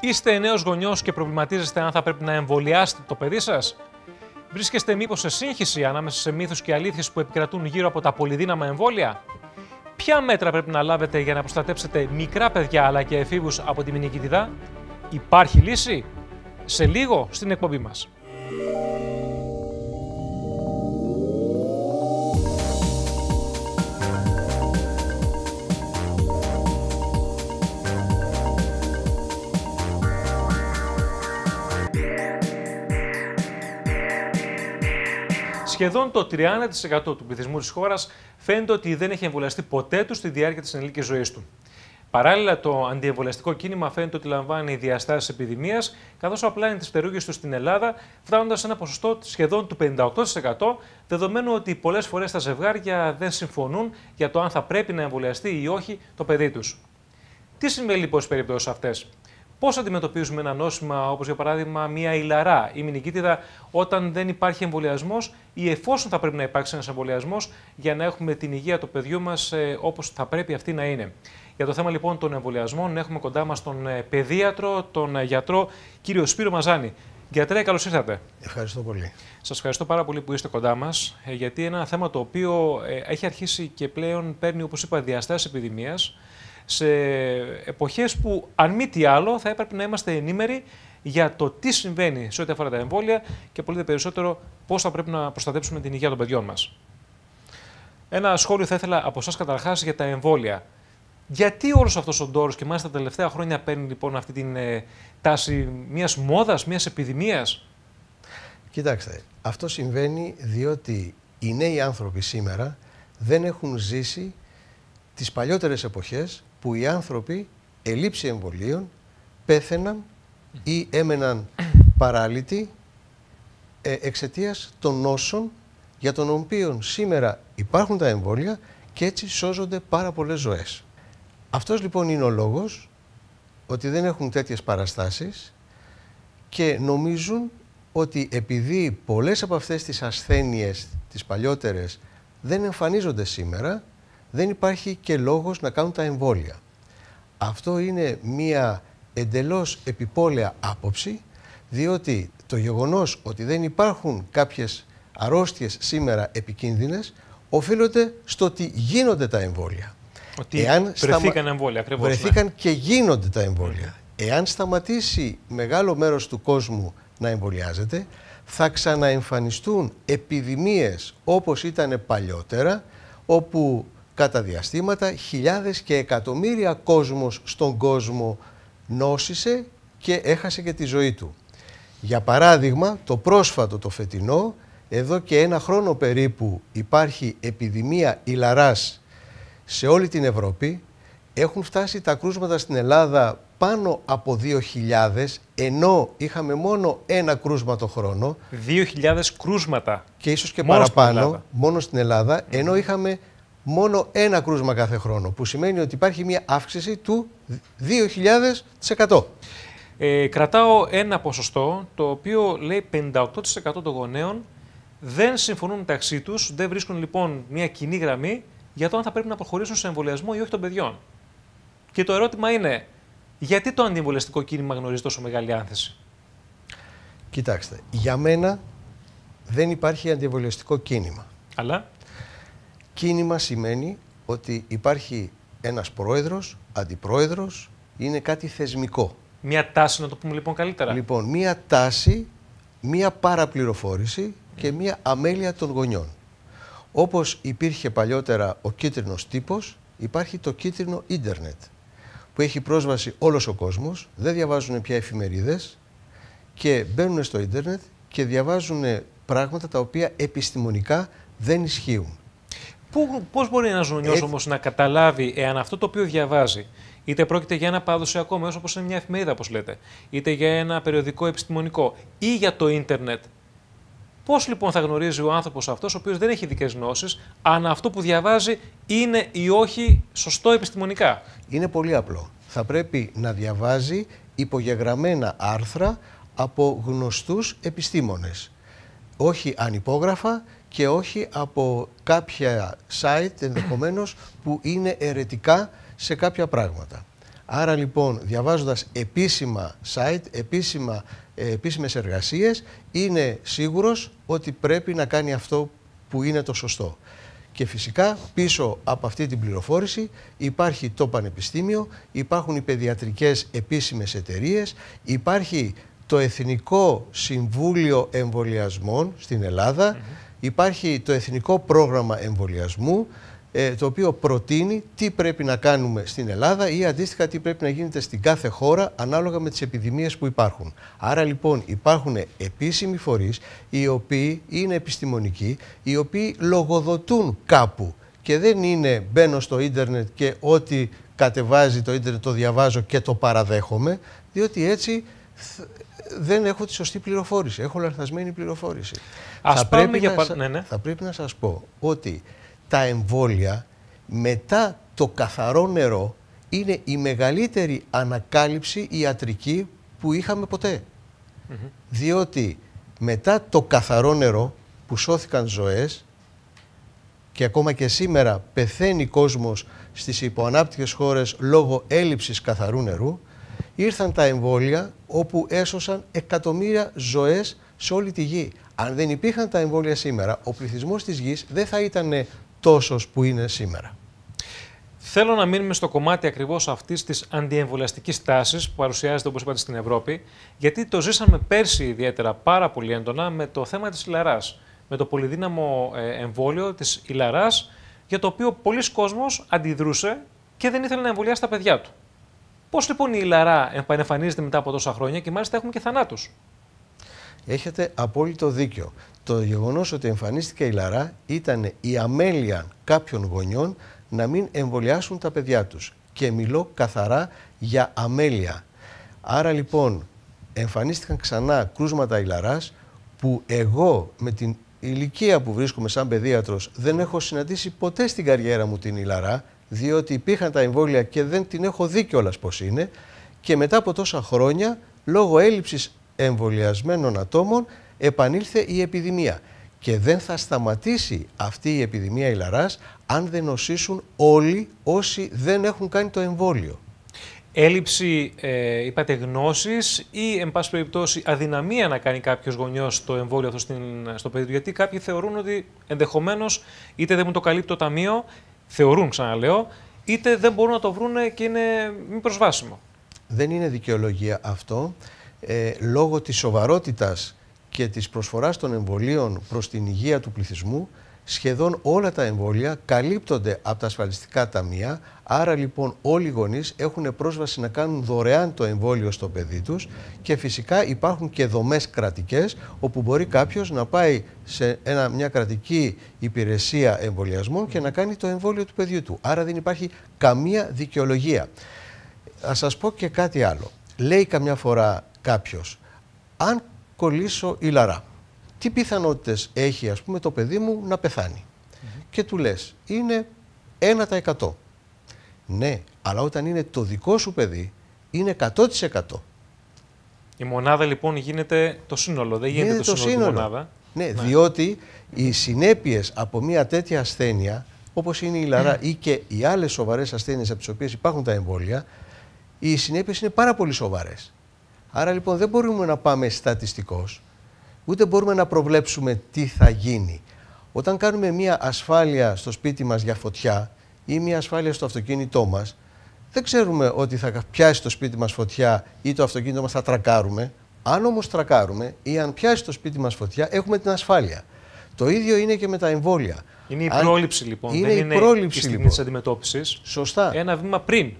Είστε νέος γονιός και προβληματίζεστε αν θα πρέπει να εμβολιάσετε το παιδί σας. Βρίσκεστε μήπως σε σύγχυση ανάμεσα σε μύθους και αλήθειες που επικρατούν γύρω από τα πολυδύναμα εμβόλια. Ποια μέτρα πρέπει να λάβετε για να προστατέψετε μικρά παιδιά αλλά και εφήβους από τη μηνικητιδά. Υπάρχει λύση. Σε λίγο στην εκπομπή μας. Σχεδόν το 30% του πληθυσμού της χώρας φαίνεται ότι δεν έχει εμβολιαστεί ποτέ τους στη διάρκεια της ενήλικης ζωής του. Παράλληλα, το αντιεμβολιαστικό κίνημα φαίνεται ότι λαμβάνει διαστάσεις επιδημίας, καθώς είναι τις φτερούγε του στην Ελλάδα, φτάνοντας σε ένα ποσοστό σχεδόν του 58%, δεδομένου ότι πολλές φορές τα ζευγάρια δεν συμφωνούν για το αν θα πρέπει να εμβολιαστεί ή όχι το παιδί τους. Τι συμβαίνει λοιπόν στις περιπτώσεις αυτές. Πώς αντιμετωπίζουμε ένα νόσημα, όπως για παράδειγμα μία ηλαρά ή μηνικίτιδα, όταν δεν υπάρχει εμβολιασμός ή εφόσον θα πρέπει να υπάρξει ένας εμβολιασμός για να έχουμε την υγεία του παιδιού μας ε, όπως θα πρέπει αυτή να είναι. Για το θέμα λοιπόν των εμβολιασμών, έχουμε κοντά μας τον ε, παιδίατρο, τον ε, γιατρό, κύριο Σπύρο Μαζάνη. Γιατρέ, καλώς ήρθατε. Ευχαριστώ πολύ. Σας ευχαριστώ πάρα πολύ που είστε κοντά μας, γιατί είναι ένα θέμα το οποίο έχει αρχίσει και πλέον παίρνει, όπως είπα, διαστάσεις επιδημίας σε εποχές που αν μη τι άλλο θα έπρεπε να είμαστε ενήμεροι για το τι συμβαίνει σε ό,τι αφορά τα εμβόλια και πολύ περισσότερο πώς θα πρέπει να προστατέψουμε την υγεία των παιδιών μας. Ένα σχόλιο θα ήθελα από εσά καταρχάς για τα εμβόλια. Γιατί όλος αυτός ο ντόρος και μάλιστα τα τελευταία χρόνια παίρνει λοιπόν αυτή την ε, τάση μιας μόδας, μιας επιδημίας. Κοιτάξτε, αυτό συμβαίνει διότι οι νέοι άνθρωποι σήμερα δεν έχουν ζήσει τις παλιότερες εποχές που οι άνθρωποι ελήψη εμβολίων πέθαιναν ή έμεναν παράλυτοι ε, εξαιτίας των νόσων για τον οποίο σήμερα υπάρχουν τα εμβόλια και έτσι σώζονται πάρα πολλές ζωές. Αυτός λοιπόν είναι ο λόγος ότι δεν έχουν τέτοιες παραστάσεις και νομίζουν ότι επειδή πολλές από αυτές τις ασθένειες τις παλιότερες δεν εμφανίζονται σήμερα, δεν υπάρχει και λόγος να κάνουν τα εμβόλια. Αυτό είναι μία εντελώς επιπόλαια άποψη, διότι το γεγονός ότι δεν υπάρχουν κάποιες αρρώστιες σήμερα επικίνδυνες, οφείλονται στο ότι γίνονται τα εμβόλια. Ότι Εάν βρεθήκαν εμβόλια, ακριβώς. Βρεθήκαν ναι. και γίνονται τα εμβόλια. Εάν σταματήσει μεγάλο μέρος του κόσμου να εμβολιάζεται, θα ξαναεμφανιστούν επιδημίες όπως ήταν παλιότερα, όπου κατά διαστήματα χιλιάδες και εκατομμύρια κόσμος στον κόσμο νόσησε και έχασε και τη ζωή του. Για παράδειγμα, το πρόσφατο το φετινό, εδώ και ένα χρόνο περίπου υπάρχει επιδημία ηλαράς σε όλη την Ευρώπη, έχουν φτάσει τα κρούσματα στην Ελλάδα πάνω από 2.000, ενώ είχαμε μόνο ένα κρούσμα το χρόνο. 2.000 κρούσματα. Και ίσως και παραπάνω, μόνο στην Ελλάδα, ενώ είχαμε μόνο ένα κρούσμα κάθε χρόνο, που σημαίνει ότι υπάρχει μια αύξηση του 2.000%. Ε, κρατάω ένα ποσοστό, το οποίο λέει 58% των γονέων δεν συμφωνούν μεταξύ τους, δεν βρίσκουν λοιπόν μια κοινή γραμμή για το αν θα πρέπει να προχωρήσουν σε εμβολιασμό ή όχι των παιδιών. Και το ερώτημα είναι, γιατί το αντιεμβολιαστικό κίνημα γνωρίζει τόσο μεγάλη άνθεση. Κοιτάξτε, για μένα δεν υπάρχει αντιεμβολιαστικό κίνημα. Αλλά. Κίνημα σημαίνει ότι υπάρχει ένας πρόεδρος, αντιπρόεδρος, είναι κάτι θεσμικό. Μία τάση, να το πούμε λοιπόν καλύτερα. Λοιπόν, μία τάση, μία παραπληροφόρηση και μία αμέλεια των γονιών. Όπως υπήρχε παλιότερα ο κίτρινος τύπος, υπάρχει το κίτρινο ίντερνετ, που έχει πρόσβαση όλος ο κόσμος, δεν διαβάζουν πια εφημερίδες και μπαίνουν στο ίντερνετ και διαβάζουν πράγματα τα οποία επιστημονικά δεν ισχύουν. Πώς μπορεί ένας γονιός ε... όμως να καταλάβει εάν αυτό το οποίο διαβάζει, είτε πρόκειται για ένα παραδοσιακό μέσο όπως είναι μια εφημερίδα, όπως λέτε, είτε για ένα περιοδικό επιστημονικό ή για το ίντερνετ, Πώς λοιπόν θα γνωρίζει ο άνθρωπος αυτός, ο οποίος δεν έχει δικές γνώσεις, αν αυτό που διαβάζει είναι ή όχι σωστό επιστημονικά. Είναι πολύ απλό. Θα πρέπει να διαβάζει υπογεγραμμένα άρθρα από γνωστούς επιστήμονες, Όχι ανυπόγραφα και όχι από κάποια site ενδεχομένως που είναι ερετικά σε κάποια πράγματα. Άρα λοιπόν διαβάζοντας επίσημα site, επίσημα, ε, επίσημες εργασίες είναι σίγουρος ότι πρέπει να κάνει αυτό που είναι το σωστό. Και φυσικά πίσω από αυτή την πληροφόρηση υπάρχει το Πανεπιστήμιο, υπάρχουν οι παιδιατρικές επίσημες εταιρείες, υπάρχει το Εθνικό Συμβούλιο Εμβολιασμών στην Ελλάδα, Υπάρχει το Εθνικό Πρόγραμμα Εμβολιασμού, ε, το οποίο προτείνει τι πρέπει να κάνουμε στην Ελλάδα ή αντίστοιχα τι πρέπει να γίνεται στην κάθε χώρα ανάλογα με τις επιδημίες που υπάρχουν. Άρα λοιπόν υπάρχουν επίσημοι φορείς οι οποίοι είναι επιστημονικοί, οι οποίοι λογοδοτούν κάπου και δεν είναι μπαίνω στο ίντερνετ και ό,τι κατεβάζει το ίντερνετ το διαβάζω και το παραδέχομαι, διότι έτσι δεν έχω τη σωστή πληροφόρηση. Έχω λανθασμένη πληροφόρηση. θα, πρέπει για... να... ναι, ναι. θα πρέπει να σας πω ότι τα εμβόλια μετά το καθαρό νερό είναι η μεγαλύτερη ανακάλυψη ιατρική που είχαμε ποτέ. Διότι μετά το καθαρό νερό που σώθηκαν ζωές και ακόμα και σήμερα πεθαίνει κόσμος στις υποανάπτυξες χώρες λόγω έλλειψης καθαρού νερού, ήρθαν τα εμβόλια όπου έσωσαν εκατομμύρια ζωές σε όλη τη γη. Αν δεν υπήρχαν τα εμβόλια σήμερα, ο πληθυσμός της γης δεν θα ήταν τόσος που είναι σήμερα. Θέλω να μείνουμε στο κομμάτι ακριβώς αυτής της αντιεμβολιαστικής τάσης που παρουσιάζεται, όπως είπατε, στην Ευρώπη, γιατί το ζήσαμε πέρσι ιδιαίτερα πάρα πολύ έντονα με το θέμα της Ιλαράς. Με το πολυδύναμο ε, εμβόλιο της Ιλαράς, για το οποίο πολλοί κόσμος αντιδρούσε και δεν ήθελε να εμβολιάσει τα παιδιά του. Πώς λοιπόν η ΛΑΡΑ επανεμφανίζεται μετά από τόσα χρόνια και μάλιστα έχουμε και θανάτους. Έχετε απόλυτο δίκιο. Το γεγονός ότι εμφανίστηκε η Λαρά ήταν η αμέλεια κάποιων γονιών να μην εμβολιάσουν τα παιδιά τους. Και μιλώ καθαρά για αμέλεια. Άρα λοιπόν εμφανίστηκαν ξανά κρούσματα ηλαράς που εγώ με την ηλικία που βρίσκομαι σαν παιδίατρος δεν έχω συναντήσει ποτέ στην καριέρα μου την ηλαρά διότι υπήρχαν τα εμβόλια και δεν την έχω δει κιόλας πώς είναι και μετά από τόσα χρόνια λόγω έλλειψης εμβολιασμένων ατόμων επανήλθε η επιδημία. Και δεν θα σταματήσει αυτή η επιδημία η Λαράς αν δεν νοσήσουν όλοι όσοι δεν έχουν κάνει το εμβόλιο. Έλλειψη, ε, είπατε, γνώσης ή, εν πάση περιπτώσει, αδυναμία να κάνει κάποιος γονιός το εμβόλιο αυτό στην, στο παιδί Γιατί κάποιοι θεωρούν ότι ενδεχομένως είτε δεν μου το καλύπτει το ταμείο, θεωρούν, ξαναλέω, είτε δεν μπορούν να το βρουν και είναι μη προσβάσιμο. Δεν είναι δικαιολογία αυτό. Ε, λόγω της σοβαρότητας και της προσφοράς των εμβολίων προς την υγεία του πληθυσμού, σχεδόν όλα τα εμβόλια καλύπτονται από τα ασφαλιστικά ταμεία, άρα λοιπόν όλοι οι γονείς έχουν πρόσβαση να κάνουν δωρεάν το εμβόλιο στο παιδί τους και φυσικά υπάρχουν και δομές κρατικές όπου μπορεί κάποιος να πάει σε ένα, μια κρατική υπηρεσία εμβολιασμού και να κάνει το εμβόλιο του παιδιού του. Άρα δεν υπάρχει καμία δικαιολογία. Θα σας πω και κάτι άλλο. Λέει καμιά φορά κάποιος, αν κολλήσω η λαρά, τι πιθανότητες έχει ας πούμε το παιδί μου να πεθάνει. Και του λες, είναι 1%. Ναι, αλλά όταν είναι το δικό σου παιδί, είναι 100%. Η μονάδα λοιπόν γίνεται το σύνολο, δεν γίνεται, γίνεται το σύνολο, σύνολο. μονάδα. Ναι, ναι, διότι οι συνέπειες από μια τέτοια ασθένεια, όπως είναι η λαρά ή και οι άλλες σοβαρές ασθένειες από τις οποίες υπάρχουν τα εμβόλια, οι συνέπειες είναι πάρα πολύ σοβαρές. Άρα λοιπόν δεν μπορούμε να πάμε στατιστικώς ούτε μπορούμε να προβλέψουμε τι θα γίνει. Όταν κάνουμε μια ασφάλεια στο σπίτι μας για φωτιά ή μια ασφάλεια στο αυτοκίνητό μας, δεν ξέρουμε ότι θα πιάσει το σπίτι μας φωτιά ή το αυτοκίνητο μας θα τρακάρουμε. Αν όμως τρακάρουμε ή αν πιάσει το σπίτι μας φωτιά, έχουμε την ασφάλεια. Το ίδιο είναι και με τα εμβόλια. Είναι η πρόληψη λοιπόν, είναι δεν η είναι η λοιπόν. αντιμετώπισης. Σωστά. Ένα βήμα πριν.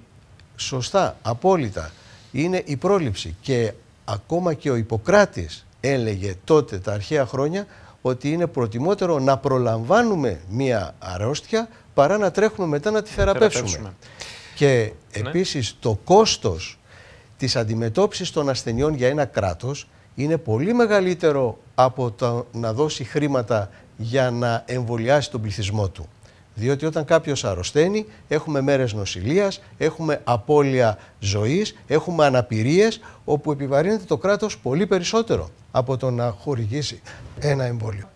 Σωστά, απόλυτα. Είναι η πρόληψη και ακόμα και ο Ιπποκράτης έλεγε τότε τα αρχαία χρόνια ότι είναι προτιμότερο να προλαμβάνουμε μία αρρώστια παρά να τρέχουμε μετά να τη θεραπεύσουμε. Και ναι. επίσης το κόστος της αντιμετώπισης των ασθενειών για ένα κράτος είναι πολύ μεγαλύτερο από το να δώσει χρήματα για να εμβολιάσει τον πληθυσμό του. Διότι όταν κάποιος αρρωσταίνει, έχουμε μέρες νοσηλείας, έχουμε απώλεια ζωής, έχουμε αναπηρίες όπου επιβαρύνεται το κράτος πολύ περισσότερο από το να χορηγήσει ένα εμβόλιο.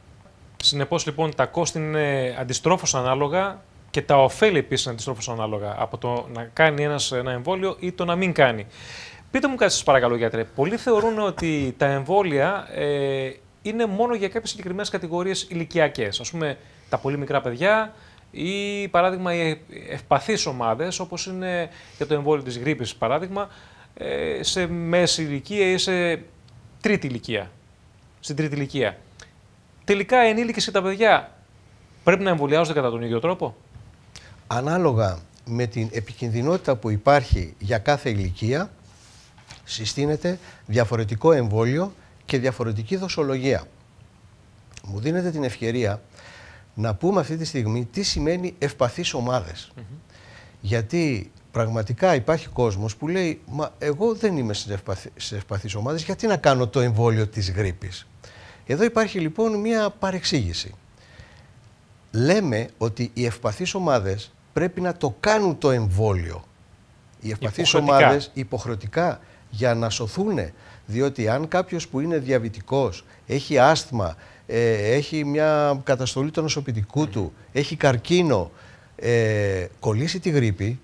Συνεπώς λοιπόν τα κόστη είναι αντιστρόφως ανάλογα και τα ωφέλη επίσης είναι αντιστρόφως ανάλογα από το να κάνει ένας ένα εμβόλιο ή το να μην κάνει. Πείτε μου κάτι σας παρακαλώ γιατρέ. Πολλοί θεωρούν ότι τα εμβόλια ε, είναι μόνο για κάποιες συγκεκριμένες κατηγορίες ηλικιακές. Ας πούμε τα πολύ μικρά παιδιά, ή παράδειγμα οι ευπαθείς ομάδες, όπως είναι για το εμβόλιο της γρήπης παράδειγμα ε, σε μέση ηλικία ή σε τρίτη ηλικία. Στην τρίτη ηλικία. Τελικά οι ενήλικες και τα παιδιά πρέπει να εμβολιάζονται κατά τον ίδιο τρόπο. Ανάλογα με την επικινδυνότητα που υπάρχει για κάθε ηλικία, συστήνεται διαφορετικό εμβόλιο και διαφορετική δοσολογία. Μου δίνεται την ευκαιρία να πούμε αυτή τη στιγμή τι σημαίνει ευπαθείς ομάδες. Γιατί Πραγματικά υπάρχει κόσμος που λέει: Μα εγώ δεν είμαι σε ευπαθείς ομάδες, γιατί να κάνω το εμβόλιο της γρήπης. Εδώ υπάρχει λοιπόν μια παρεξήγηση. Λέμε ότι οι ευπαθείς ομάδες πρέπει να το κάνουν το εμβόλιο. Οι ευπαθείς ομάδες υποχρεωτικά για να σωθούν. Διότι αν κάποιος που είναι διαβητικός, έχει άσθμα, ε, έχει μια καταστολή του νοσοποιητικού του, έχει καρκίνο, ε, κολλήσει τη γρήπη,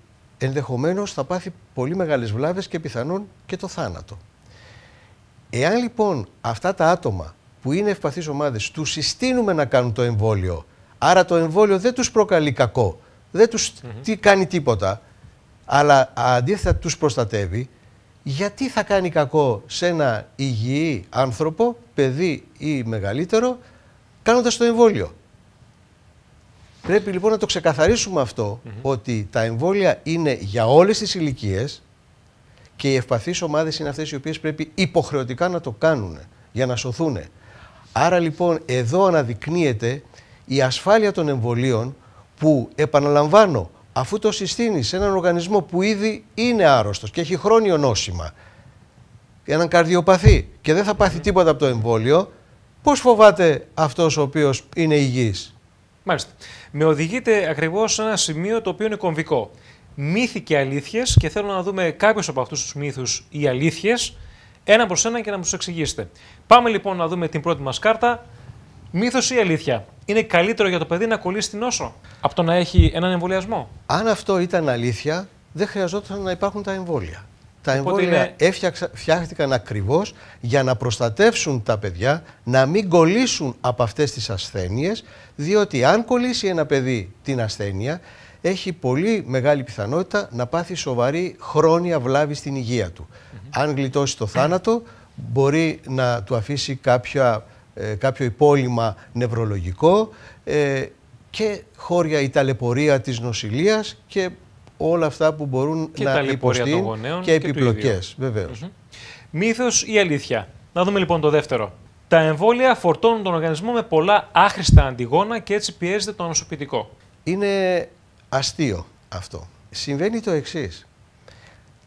ενδεχομένως θα πάθει πολύ μεγάλες βλάβες και πιθανόν και το θάνατο. Εάν λοιπόν αυτά τα άτομα που είναι ευπαθείς ομάδες τους συστήνουμε να κάνουν το εμβόλιο, άρα το εμβόλιο δεν τους προκαλεί κακό, δεν τους τι κάνει τίποτα, αλλά αντίθετα τους προστατεύει, γιατί θα κάνει κακό σε ένα υγιή άνθρωπο, παιδί ή μεγαλύτερο, κάνοντας το εμβόλιο. Πρέπει λοιπόν να το ξεκαθαρίσουμε αυτό, ότι τα εμβόλια είναι για όλες τις ηλικίες και οι ευπαθείς ομάδες είναι αυτές οι οποίες πρέπει υποχρεωτικά να το κάνουν για να σωθούν. Άρα λοιπόν εδώ αναδεικνύεται η ασφάλεια των εμβολίων που επαναλαμβάνω αφού το συστήνεις σε έναν οργανισμό που ήδη είναι άρρωστος και έχει χρόνιο νόσημα, έναν καρδιοπαθή και δεν θα πάθει τίποτα από το εμβόλιο, πώς φοβάται αυτός ο οποίος είναι υγιής. Μάλιστα. Με οδηγείτε ακριβώς σε ένα σημείο το οποίο είναι κομβικό. Μύθοι και αλήθειες, και θέλω να δούμε κάποιους από αυτούς τους μύθους ή αλήθειες ένα προς ένα και να μου του εξηγήσετε. Πάμε λοιπόν να δούμε την πρώτη μας κάρτα. Μύθος ή αλήθεια. Είναι καλύτερο για το παιδί να κολλήσει την όσο από το να έχει έναν εμβολιασμό. Αν αυτό ήταν αλήθεια, δεν χρειαζόταν να υπάρχουν τα εμβόλια. Τα εμβόλια φτιάχτηκαν ακριβώς για να προστατεύσουν τα παιδιά να μην κολλήσουν από αυτές τις ασθένειες, διότι αν κολλήσει ένα παιδί την ασθένεια, έχει πολύ μεγάλη πιθανότητα να πάθει σοβαρή χρόνια βλάβης στην υγεία του. Αν γλιτώσει το θάνατο, μπορεί να του αφήσει κάποια, ε, κάποιο υπόλοιμα νευρολογικό ε, και χώρια η ταλαιπωρία της νοσηλείας και όλα αυτά που μπορούν να υποστεί και επιπλοκές, βεβαίως. Μύθο Μύθος ή αλήθεια. Να δούμε λοιπόν το δεύτερο. Τα εμβόλια φορτώνουν τον οργανισμό με πολλά άχρηστα αντιγόνα και έτσι πιέζεται το νοσοποιητικό. Είναι αστείο αυτό. Συμβαίνει το εξής.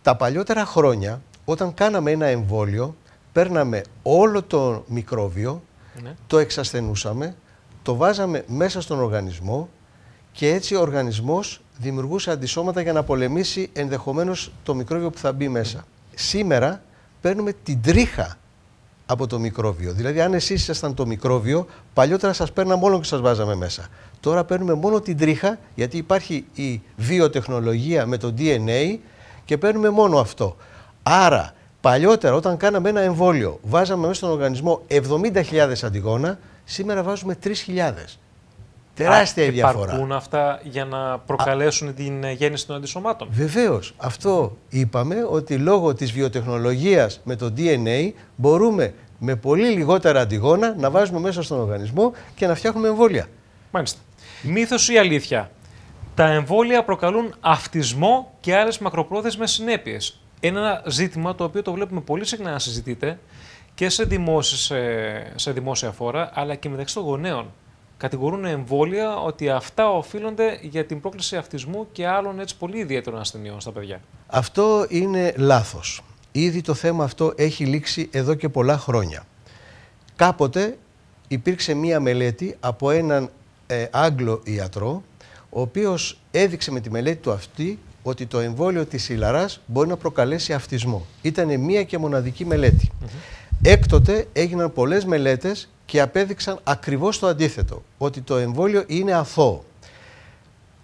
Τα παλιότερα χρόνια, όταν κάναμε ένα εμβόλιο, παίρναμε όλο το μικρόβιο, ναι. το εξασθενούσαμε, το βάζαμε μέσα στον οργανισμό και έτσι ο οργανισμός δημιουργούσε αντισώματα για να πολεμήσει ενδεχομένως το μικρόβιο που θα μπει μέσα. Σήμερα παίρνουμε την τρίχα από το μικρόβιο. Δηλαδή, αν εσείς ήσασταν το μικρόβιο, παλιότερα σας παίρναμε όλο και σας βάζαμε μέσα. Τώρα παίρνουμε μόνο την τρίχα, γιατί υπάρχει η βιοτεχνολογία με το DNA και παίρνουμε μόνο αυτό. Άρα, παλιότερα, όταν κάναμε ένα εμβόλιο, βάζαμε μέσα στον οργανισμό 70.000 αντιγόνα, σήμερα βάζουμε 3.000. Τεράστια Α, διαφορά. Υπάρχουν αυτά για να προκαλέσουν την γέννηση των αντισωμάτων. Βεβαίως. Αυτό είπαμε ότι λόγω της βιοτεχνολογίας με το DNA μπορούμε με πολύ λιγότερα αντιγόνα να βάζουμε μέσα στον οργανισμό και να φτιάχνουμε εμβόλια. Μάλιστα. Μύθος ή αλήθεια. Τα εμβόλια προκαλούν αυτισμό και άλλες μακροπρόθεσμες συνέπειες. ένα ζήτημα το οποίο το βλέπουμε πολύ συχνά να συζητείται και σε, δημόσια, σε, σε δημόσια φόρα, αλλά και μεταξύ των γονέων κατηγορούν εμβόλια ότι αυτά οφείλονται για την πρόκληση αυτισμού και άλλων έτσι πολύ ιδιαίτερων ασθενειών στα παιδιά. Αυτό είναι λάθος. Ήδη το θέμα αυτό έχει λήξει εδώ και πολλά χρόνια. Κάποτε υπήρξε μία μελέτη από έναν ε, Άγγλο ιατρό, ο οποίος έδειξε με τη μελέτη του αυτή ότι το εμβόλιο της Ιλαράς μπορεί να προκαλέσει αυτισμό. Ήταν μία και μοναδική μελέτη. Έκτοτε έγιναν πολλές μελέτες και απέδειξαν ακριβώς το αντίθετο, ότι το εμβόλιο είναι αθώο.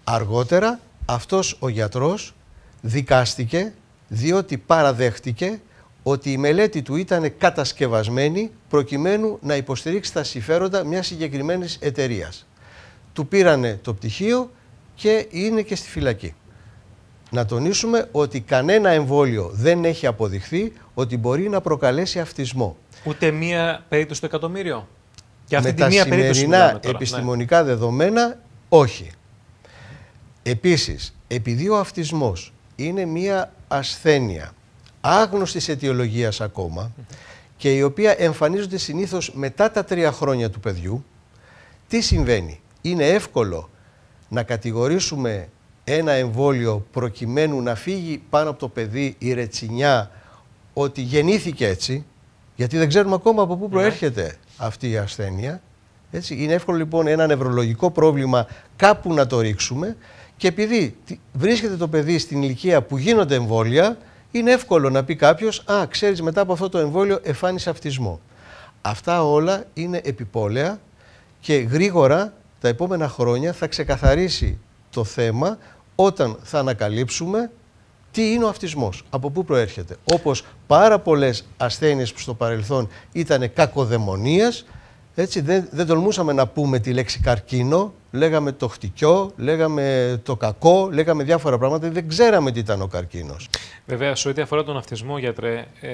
Αργότερα αυτός ο γιατρός δικάστηκε διότι παραδέχτηκε ότι η μελέτη του ήταν κατασκευασμένη προκειμένου να υποστηρίξει τα συμφέροντα μιας συγκεκριμένης εταιρείας. Του πήρανε το πτυχίο και είναι και στη φυλακή. Να τονίσουμε ότι κανένα εμβόλιο δεν έχει αποδειχθεί ότι μπορεί να προκαλέσει αυτισμό. Ούτε μία περίπτωση στο εκατομμύριο. Και αυτή Με τη τα σημερινά επιστημονικά ναι. δεδομένα, όχι. Επίσης, επειδή ο αυτισμός είναι μία ασθένεια άγνωστης αιτιολογίας ακόμα και η οποία εμφανίζονται συνήθως μετά τα τρία χρόνια του παιδιού, τι συμβαίνει. Είναι εύκολο να κατηγορήσουμε ένα εμβόλιο προκειμένου να φύγει πάνω από το παιδί η ρετσινιά ότι γεννήθηκε έτσι γιατί δεν ξέρουμε ακόμα από πού ναι. προέρχεται αυτή η ασθένεια. Έτσι. Είναι εύκολο λοιπόν ένα νευρολογικό πρόβλημα κάπου να το ρίξουμε και επειδή βρίσκεται το παιδί στην ηλικία που γίνονται εμβόλια, είναι εύκολο να πει κάποιος: Α, ξέρεις, μετά από αυτό το εμβόλιο εφάνισε αυτισμό. Αυτά όλα είναι επιπόλαια και γρήγορα τα επόμενα χρόνια θα ξεκαθαρίσει το θέμα όταν θα ανακαλύψουμε τι είναι ο αυτισμός, από πού προέρχεται. Όπως πάρα πολλές ασθένειες που στο παρελθόν ήταν κακοδαιμονίες, έτσι, δεν, δεν τολμούσαμε να πούμε τη λέξη καρκίνο, λέγαμε το χτυκιό, λέγαμε το κακό, λέγαμε διάφορα πράγματα, δεν ξέραμε τι ήταν ο καρκίνος. Βέβαια, σε ό,τι αφορά τον αυτισμό, γιατρέ, ε,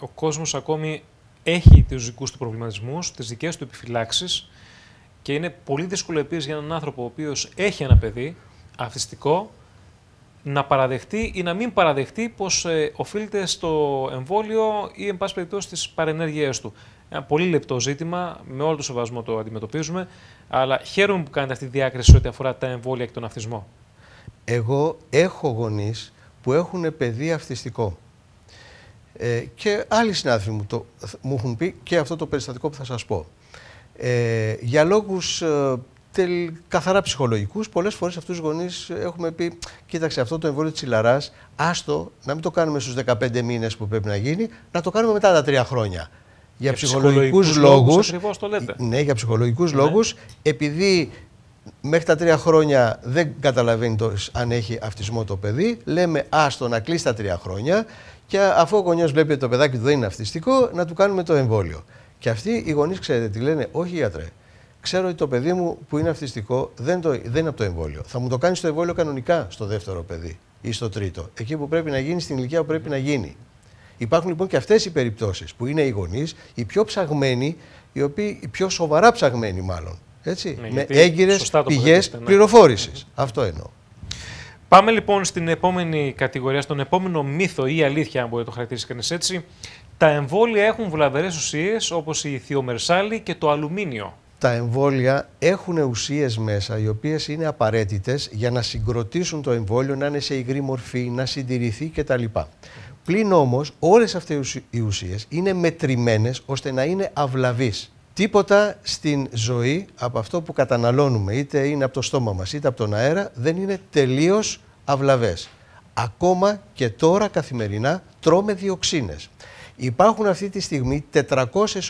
ο κόσμος ακόμη έχει τους δικούς του προβληματισμούς, τις δικές του επιφυλάξεις και είναι πολύ δύσκολο επίσης για έναν άνθρωπο ο οποίος έχει ένα παιδί, αυτιστικό, να παραδεχτεί ή να μην παραδεχτεί πως ε, οφείλεται στο εμβόλιο ή εν πάση περιπτώσει στις παρενέργειές του. Ένα ε, πολύ λεπτό ζήτημα, με όλο το σεβασμό το αντιμετωπίζουμε, αλλά χαίρομαι που κάνετε αυτή τη διάκριση ό,τι αφορά τα εμβόλια και τον αυτισμό. Εγώ έχω γονείς που έχουν παιδί αυτιστικό. Ε, και άλλοι συνάδελφοι μου, το, μου έχουν πει και αυτό το περιστατικό που θα σας πω. Ε, για λόγους ε, τελ, καθαρά ψυχολογικούς. Πολλές φορές αυτούς τους γονείς έχουμε πει: Κοίταξε, αυτό το εμβόλιο της Ιλαρά, άστο να μην το κάνουμε στους 15 μήνες που πρέπει να γίνει, να το κάνουμε μετά τα τρία χρόνια. Για, για ψυχολογικούς λόγου. Ναι, για ψυχολογικούς ναι. λόγους, επειδή μέχρι τα τρία χρόνια δεν καταλαβαίνει το, αν έχει αυτισμό το παιδί, λέμε άστο να κλείσει τα τρία χρόνια και αφού ο γονιός βλέπει ότι το παιδάκι του δεν είναι αυτιστικό, να του κάνουμε το εμβόλιο. Και αυτοί οι γονείς, ξέρετε τι λένε, όχι γιατρέ ξέρω ότι το παιδί μου που είναι αυτιστικό δεν, το, δεν είναι από το εμβόλιο. Θα μου το κάνεις στο εμβόλιο κανονικά στο δεύτερο παιδί ή στο τρίτο. Εκεί που πρέπει να γίνει, στην ηλικία που πρέπει να γίνει. Υπάρχουν λοιπόν και αυτές οι περιπτώσεις που είναι οι γονείς, οι πιο ψαγμένοι, οι οποίοι οι πιο σοβαρά ψαγμένοι μάλλον. Έτσι, ναι, με έγκυρε πηγέ ναι. πληροφόρησης. Αυτό εννοώ. Πάμε λοιπόν στην επόμενη κατηγορία, στον επόμενο μύθο ή αλήθεια, αν μπορεί να το χαρακτηρίσει κανείς έτσι. Τα εμβόλια έχουν βλαβερές ουσίες όπως η θειομερσάλη και το αλουμίνιο τα εμβόλια έχουν ουσίες μέσα οι οποίες είναι απαραίτητες για να συγκροτήσουν το εμβόλιο, να είναι σε υγρή μορφή, να συντηρηθεί κτλ. Πλην όμως όλες αυτές οι ουσίες είναι μετρημένες ώστε να είναι αυλαβείς. Τίποτα στην ζωή από αυτό που καταναλώνουμε, είτε είναι από το στόμα μας είτε από τον αέρα, δεν είναι τελείως αυλαβές. Ακόμα και τώρα καθημερινά τρώμε διοξίνες. Υπάρχουν αυτή τη στιγμή 400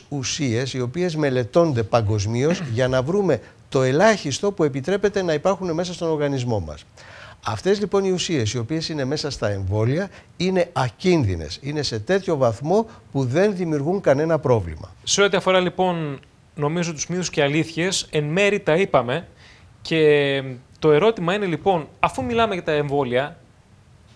ουσίες οι οποίες μελετώνται παγκοσμίως για να βρούμε το ελάχιστο που επιτρέπεται να υπάρχουν μέσα στον οργανισμό μας. Αυτές λοιπόν οι ουσίες οι οποίες είναι μέσα στα εμβόλια είναι ακίνδυνες. Είναι σε τέτοιο βαθμό που δεν δημιουργούν κανένα πρόβλημα. Σε ό,τι αφορά λοιπόν νομίζω τους μύθους και αλήθειες, εν μέρη τα είπαμε και το ερώτημα είναι λοιπόν, αφού μιλάμε για τα εμβόλια,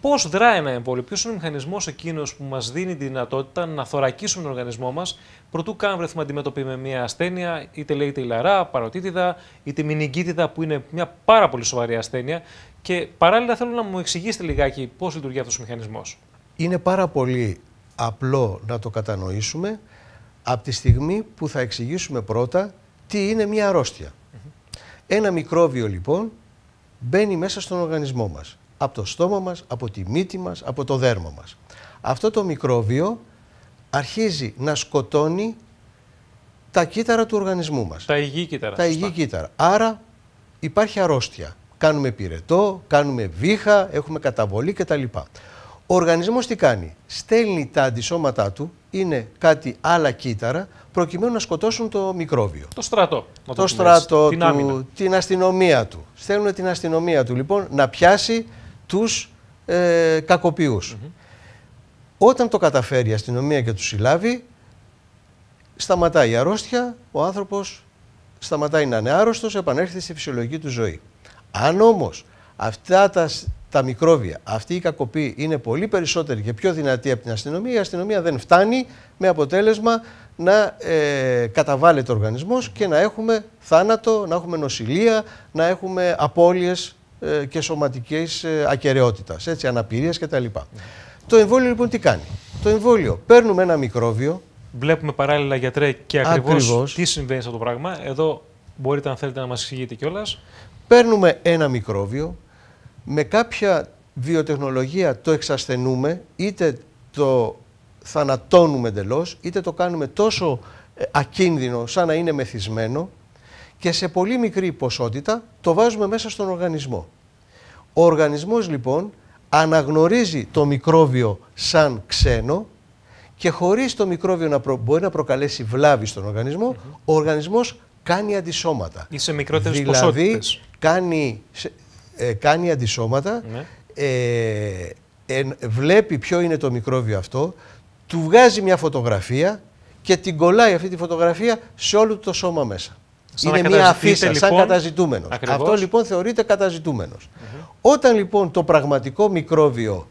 Πώς δράει ένα εμβόλιο, ποιος είναι ο μηχανισμός εκείνος που μας δίνει τη δυνατότητα να θωρακίσουμε τον οργανισμό μας προτού καν βρεθούμε αντιμέτωποι με μια ασθένεια, είτε λέγεται ηλαρά, παροτίτιδα, είτε μηνυγκίτιδα, που είναι μια πάρα πολύ σοβαρή ασθένεια. Και παράλληλα θέλω να μου εξηγήσετε λιγάκι πώς λειτουργεί αυτός ο μηχανισμός. Είναι πάρα πολύ απλό να το κατανοήσουμε από τη στιγμή που θα εξηγήσουμε πρώτα τι είναι μια αρρώστια. Mm Ένα μικρόβιο λοιπόν μπαίνει μέσα στον οργανισμό μας από το στόμα μας, από τη μύτη μας, από το δέρμα μας. Αυτό το μικρόβιο αρχίζει να σκοτώνει τα κύτταρα του οργανισμού μας. Τα υγιή κύτταρα. Τα υγιή κύτταρα. Άρα υπάρχει αρρώστια. Κάνουμε πυρετό, κάνουμε βήχα, έχουμε καταβολή κτλ. Ο οργανισμός τι κάνει. Στέλνει τα αντισώματά του, είναι κάτι άλλα κύτταρα, προκειμένου να σκοτώσουν το μικρόβιο. Το στρατό. Το, στράτο, την, του, την αστυνομία του. Στέλνουν την αστυνομία του λοιπόν να πιάσει τους ε, κακοποιους Όταν το καταφέρει η αστυνομία και τους συλλάβει, σταματάει η αρρώστια, ο άνθρωπος σταματάει να είναι άρρωστος, επανέρχεται στη φυσιολογική του ζωή. Αν όμως αυτά τα, τα μικρόβια, αυτή η κακοποίη είναι πολύ περισσότερη και πιο δυνατή από την αστυνομία, η αστυνομία δεν φτάνει με αποτέλεσμα να ε, καταβάλλεται ο οργανισμός και να έχουμε θάνατο, να έχουμε νοσηλεία, να έχουμε απώλειες ε, και σωματικής ε, ακαιρεότητας, έτσι, τα κτλ. Το εμβόλιο λοιπόν τι κάνει. Το εμβόλιο παίρνουμε ένα μικρόβιο. Βλέπουμε παράλληλα γιατρέ και ακριβώς, τι συμβαίνει σε αυτό το πράγμα. Εδώ μπορείτε αν θέλετε να μας εξηγείτε κιόλας. Παίρνουμε ένα μικρόβιο, με κάποια βιοτεχνολογία το εξασθενούμε, είτε το θανατώνουμε εντελώς, είτε το κάνουμε τόσο ε, ακίνδυνο σαν να είναι μεθυσμένο, και σε πολύ μικρή ποσότητα το βάζουμε μέσα στον οργανισμό. Ο οργανισμός λοιπόν αναγνωρίζει το μικρόβιο σαν ξένο και χωρίς το μικρόβιο να μπορεί να προκαλέσει βλάβη στον οργανισμό, ο οργανισμός κάνει αντισώματα. Ή σε μικρότερες δηλαδή, ποσότητες. Κάνει, ε, κάνει αντισώματα, ναι. ε, βλέπει ποιο είναι το μικρόβιο αυτό, του βγάζει μια φωτογραφία και την κολλάει αυτή τη φωτογραφία σε όλο το σώμα μέσα. Σαν είναι μια αφίσα, λοιπόν, σαν καταζητούμενος. Αυτό λοιπόν θεωρείται καταζητούμενος. Όταν λοιπόν το πραγματικό μικρόβιο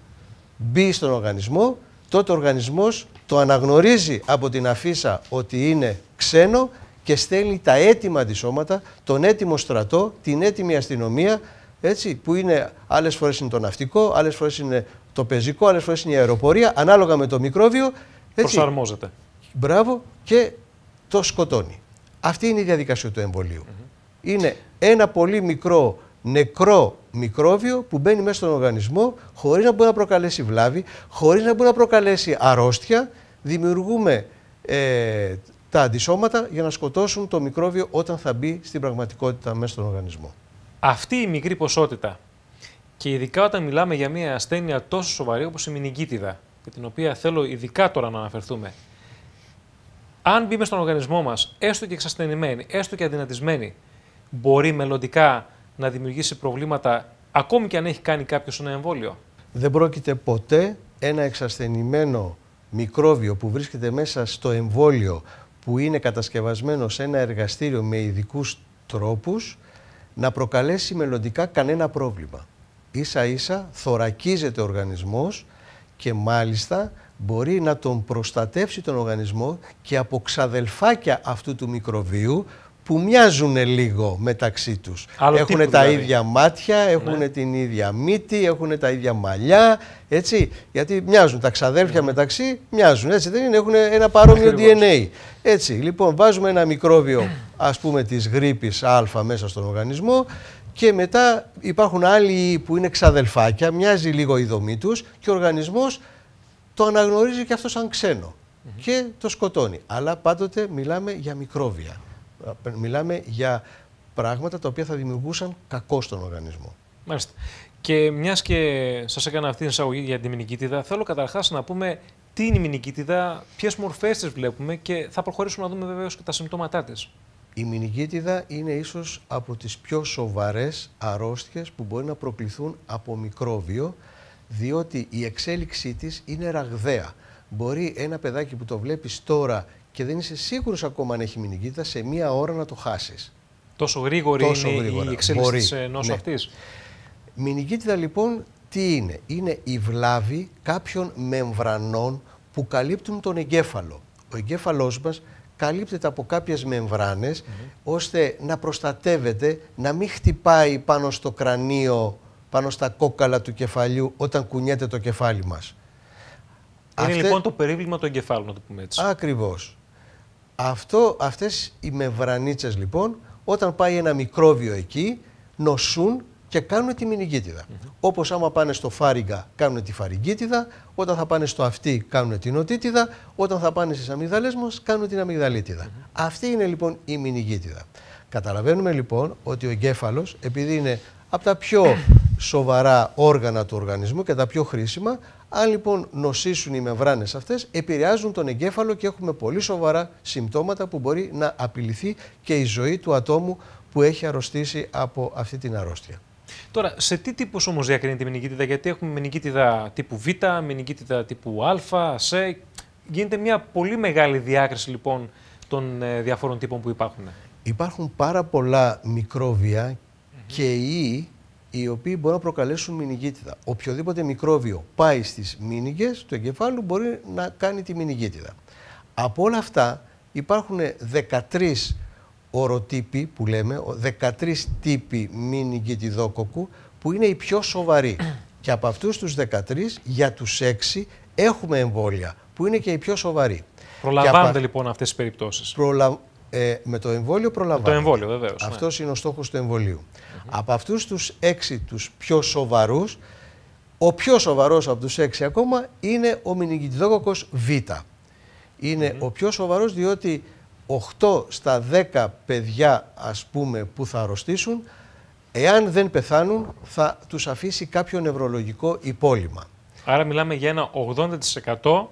μπει στον οργανισμό, τότε ο οργανισμός το αναγνωρίζει από την αφίσα ότι είναι ξένο και στέλνει τα έτοιμα αντισώματα, τον έτοιμο στρατό, την έτοιμη αστυνομία, έτσι, που είναι άλλες φορές είναι το ναυτικό, άλλες φορές είναι το πεζικό, άλλες φορές είναι η αεροπορία, ανάλογα με το μικρόβιο. Έτσι, Προσαρμόζεται. Μπράβο και το σκοτώνει. Αυτή είναι η διαδικασία του εμβολίου. Είναι ένα πολύ μικρό νεκρό μικρόβιο που μπαίνει μέσα στον οργανισμό χωρίς να μπορεί να προκαλέσει βλάβη, χωρίς να μπορεί να προκαλέσει αρρώστια. Δημιουργούμε ε, τα αντισώματα για να σκοτώσουν το μικρόβιο όταν θα μπει στην πραγματικότητα μέσα στον οργανισμό. Αυτή η μικρή ποσότητα και ειδικά όταν μιλάμε για μια ασθένεια τόσο σοβαρή όπως η μηνυγκίτιδα, για την οποία θέλω ειδικά τώρα να αναφερθούμε, αν μπει στον οργανισμό μας, έστω και εξασθενημένη, έστω και αδυνατισμένη, μπορεί μελλοντικά να δημιουργήσει προβλήματα ακόμη και αν έχει κάνει κάποιος ένα εμβόλιο. Δεν πρόκειται ποτέ ένα εξασθενημένο μικρόβιο που βρίσκεται μέσα στο εμβόλιο που είναι κατασκευασμένο σε ένα εργαστήριο με ειδικούς τρόπους να προκαλέσει μελλοντικά κανένα πρόβλημα. Ίσα ίσα θωρακίζεται ο οργανισμός και μάλιστα μπορεί να τον προστατεύσει τον οργανισμό και από ξαδελφάκια αυτού του μικροβίου που μοιάζουν λίγο μεταξύ τους. Έχουν τα δηλαδή. ίδια μάτια, ναι. έχουν την ίδια μύτη, έχουν τα ίδια μαλλιά, έτσι. Γιατί μοιάζουν, τα ξαδέλφια ναι. μεταξύ μοιάζουν, έτσι δεν είναι, έχουν ένα παρόμοιο DNA. Έτσι, λοιπόν, βάζουμε ένα μικρόβιο, ας πούμε, της γρήπης α μέσα στον οργανισμό και μετά υπάρχουν άλλοι που είναι ξαδελφάκια, μοιάζει λίγο η δομή τους και ο οργανισμός το αναγνωρίζει και αυτός σαν ξένο και το σκοτώνει. Αλλά πάντοτε μιλάμε για μικρόβια. Μιλάμε για πράγματα τα οποία θα δημιουργούσαν κακό στον οργανισμό. Μάλιστα. Και μιας και σας έκανα αυτή την εισαγωγή για την μηνικίτιδα, θέλω καταρχάς να πούμε τι είναι η μηνικίτιδα, ποιες μορφές της βλέπουμε και θα προχωρήσουμε να δούμε βεβαίως και τα συμπτώματά της. Η μηνικίτιδα είναι ίσως από τις πιο σοβαρές αρρώστιες που μπορεί να προκληθούν από μικρόβιο διότι η εξέλιξή της είναι ραγδαία. Μπορεί ένα παιδάκι που το βλέπεις τώρα και δεν είσαι σίγουρος ακόμα αν έχει μηνυγκίτα, σε μία ώρα να το χάσεις. Τόσο γρήγορη Τόσο είναι η εξέλιξη Μπορεί. της ε, νόσου ναι. αυτής. Μηνυγκίτιδα λοιπόν τι είναι. Είναι η βλάβη κάποιων μεμβρανών που καλύπτουν τον εγκέφαλο. Ο εγκέφαλός μας καλύπτεται από κάποιες μεμβράνες ώστε να προστατεύεται, να μην χτυπάει πάνω στο κρανίο πάνω στα κόκαλα του κεφαλιού όταν κουνιέται το κεφάλι μας. Είναι λοιπόν το περίβλημα του εγκεφάλου, να το πούμε έτσι. Ακριβώς. Αυτό, αυτές οι μεβρανίτσες λοιπόν, όταν πάει ένα μικρόβιο εκεί, νοσούν και κάνουν τη μηνυγκίτιδα. Mm -hmm. Όπως άμα πάνε στο φάριγγα κάνουν τη φαριγκίτιδα, όταν θα πάνε στο αυτή κάνουν την οτίτιδα, όταν θα πάνε στις αμυγδαλές μας κάνουν την αμυγδαλίτιδα. Αυτή είναι λοιπόν η μηνυγκίτιδα. Καταλαβαίνουμε λοιπόν ότι ο εγκέφαλος, επειδή είναι από τα πιο σοβαρά όργανα του οργανισμού και τα πιο χρήσιμα. Αν λοιπόν νοσήσουν οι μεμβράνες αυτές, επηρεάζουν τον εγκέφαλο και έχουμε πολύ σοβαρά συμπτώματα που μπορεί να απειληθεί και η ζωή του ατόμου που έχει αρρωστήσει από αυτή την αρρώστια. Τώρα, σε τι τύπους όμως διακρίνεται η μενικίτιδα, γιατί έχουμε μενικίτιδα τύπου Β, μενικίτιδα τύπου Α, Σ. Γίνεται μια πολύ μεγάλη διάκριση λοιπόν των ε, διαφόρων τύπων που υπάρχουν. Υπάρχουν πάρα πολλά μικρόβια και οι οι οποίοι μπορούν να προκαλέσουν μηνυγίτιδα. Οποιοδήποτε μικρόβιο πάει στις μήνυγες του εγκεφάλου μπορεί να κάνει τη μηνυγίτιδα. Από όλα αυτά υπάρχουν 13 οροτύποι που λέμε, 13 τύποι μηνυγιτιδόκοκου που είναι οι πιο σοβαροί. Και από αυτούς τους 13 για τους 6 έχουμε εμβόλια που είναι και οι πιο σοβαροί. Προλαμβάνονται λοιπόν αυτές τις περιπτώσεις. Προλα... Ε, με το εμβόλιο προλαμβάνονται. Το εμβόλιο βεβαίως. Ναι. Αυτός είναι ο στόχος του εμβολίου. Από αυτούς τους έξι τους πιο σοβαρούς, ο πιο σοβαρός από τους έξι ακόμα είναι ο μηνυγκητιδόκοκος Β. ειναι ο πιο σοβαρός διότι 8 στα 10 παιδιά ας πούμε που θα αρρωστήσουν, εάν δεν πεθάνουν θα τους αφήσει κάποιο νευρολογικό υπόλοιμα. Άρα μιλάμε για ένα 80%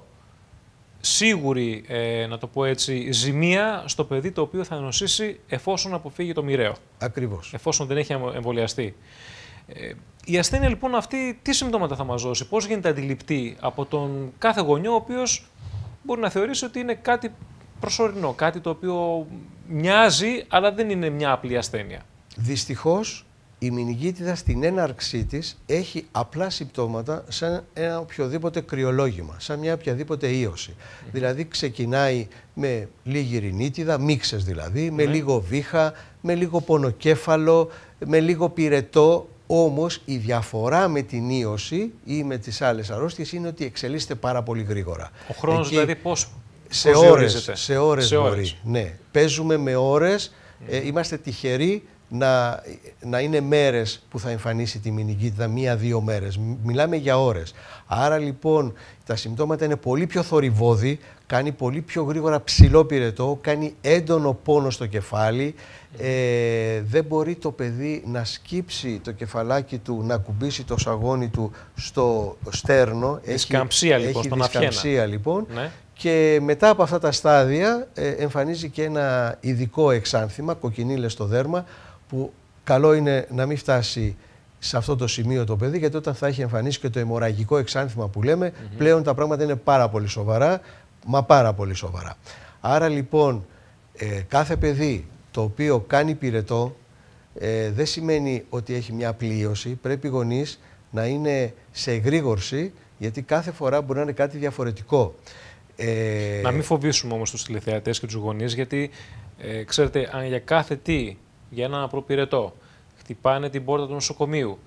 σίγουρη, ε, να το πω έτσι, ζημία στο παιδί το οποίο θα νοσήσει εφόσον αποφύγει το μοιραίο. Ακριβώς. Εφόσον δεν έχει εμβολιαστεί. Ε, η ασθένεια λοιπόν αυτή τι συμπτώματα θα μας δώσει, πώς γίνεται αντιληπτή από τον κάθε γονιό ο οποίος μπορεί να θεωρήσει ότι είναι κάτι προσωρινό, κάτι το οποίο μοιάζει αλλά δεν είναι μια απλή ασθένεια. Δυστυχώς η μηνυγίτιδα στην έναρξή της έχει απλά συμπτώματα σαν ένα οποιοδήποτε κρυολόγημα, σαν μια οποιαδήποτε ίωση. Δηλαδή ξεκινάει με λίγη ρινίτιδα, μίξες δηλαδή, με ναι. λίγο βήχα, με λίγο πονοκέφαλο, με λίγο πυρετό. Όμως η διαφορά με την ίωση ή με τις άλλες αρρώστιες είναι ότι εξελίσσεται πάρα πολύ γρήγορα. Ο χρόνος δηλαδή πώς, σε ώρες, σε ώρες, σε Ναι. Παίζουμε με ώρες, ε, είμαστε τυχεροί να, να είναι μέρες που θα εμφανίσει τη μηνυγκιτιδα μια μία-δύο μέρες. Μιλάμε για ώρες. Άρα λοιπόν τα συμπτώματα είναι πολύ πιο θορυβόδη, κάνει πολύ πιο γρήγορα ψηλό πυρετό, κάνει έντονο πόνο στο κεφάλι, ε, δεν μπορεί το παιδί να σκύψει το κεφαλάκι του, να κουμπίσει το σαγόνι του στο στέρνο. Δισκαμψία έχει, λοιπόν, έχει λοιπόν. Ναι. Και μετά από αυτά τα στάδια ε, εμφανίζει και ένα ειδικό εξάνθημα, κοκκινίλες στο δέρμα, που καλό είναι να μην φτάσει σε αυτό το σημείο το παιδί, γιατί όταν θα έχει εμφανίσει και το αιμορραγικό εξάνθημα που λέμε, mm -hmm. πλέον τα πράγματα είναι πάρα πολύ σοβαρά, μα πάρα πολύ σοβαρά. Άρα λοιπόν, ε, κάθε παιδί το οποίο κάνει πυρετό, ε, δεν σημαίνει ότι έχει μια πλήρωση. Πρέπει οι γονείς να είναι σε εγρήγορση, γιατί κάθε φορά μπορεί να είναι κάτι διαφορετικό. Ε... Να μην φοβήσουμε όμως τους τηλεθεατές και τους γονείς, γιατί ε, ξέρετε, αν για κάθε τι για έναν απλό πυρετό, χτυπάνε την πόρτα του νοσοκομείου.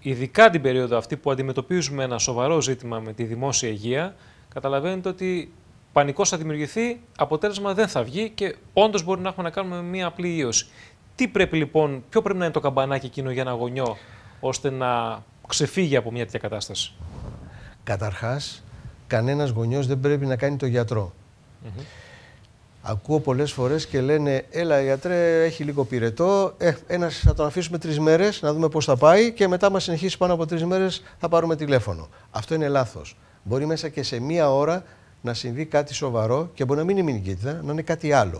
Ειδικά την περίοδο αυτή που αντιμετωπίζουμε ένα σοβαρό ζήτημα με τη δημόσια υγεία, καταλαβαίνετε ότι πανικός θα δημιουργηθεί, αποτέλεσμα δεν θα βγει και όντως μπορεί να έχουμε να κάνουμε μια απλή ίωση. Τι πρέπει λοιπόν, ποιο πρέπει να είναι το καμπανάκι εκείνο για ένα γονιό, ώστε να ξεφύγει από μια τέτοια κατάσταση. Καταρχάς, κανένας γονιός δεν πρέπει να κάνει το γιατρό. Ακούω πολλές φορές και λένε: Έλα, γιατρέ, έχει λίγο πυρετό. Ε, ένας θα τον αφήσουμε τρεις μέρες να δούμε πώς θα πάει και μετά, μας συνεχίσει πάνω από τρεις μέρες, θα πάρουμε τηλέφωνο. Αυτό είναι λάθος. Μπορεί μέσα και σε μία ώρα να συμβεί κάτι σοβαρό και μπορεί να μην είναι μηνικίτιδα, να είναι κάτι άλλο.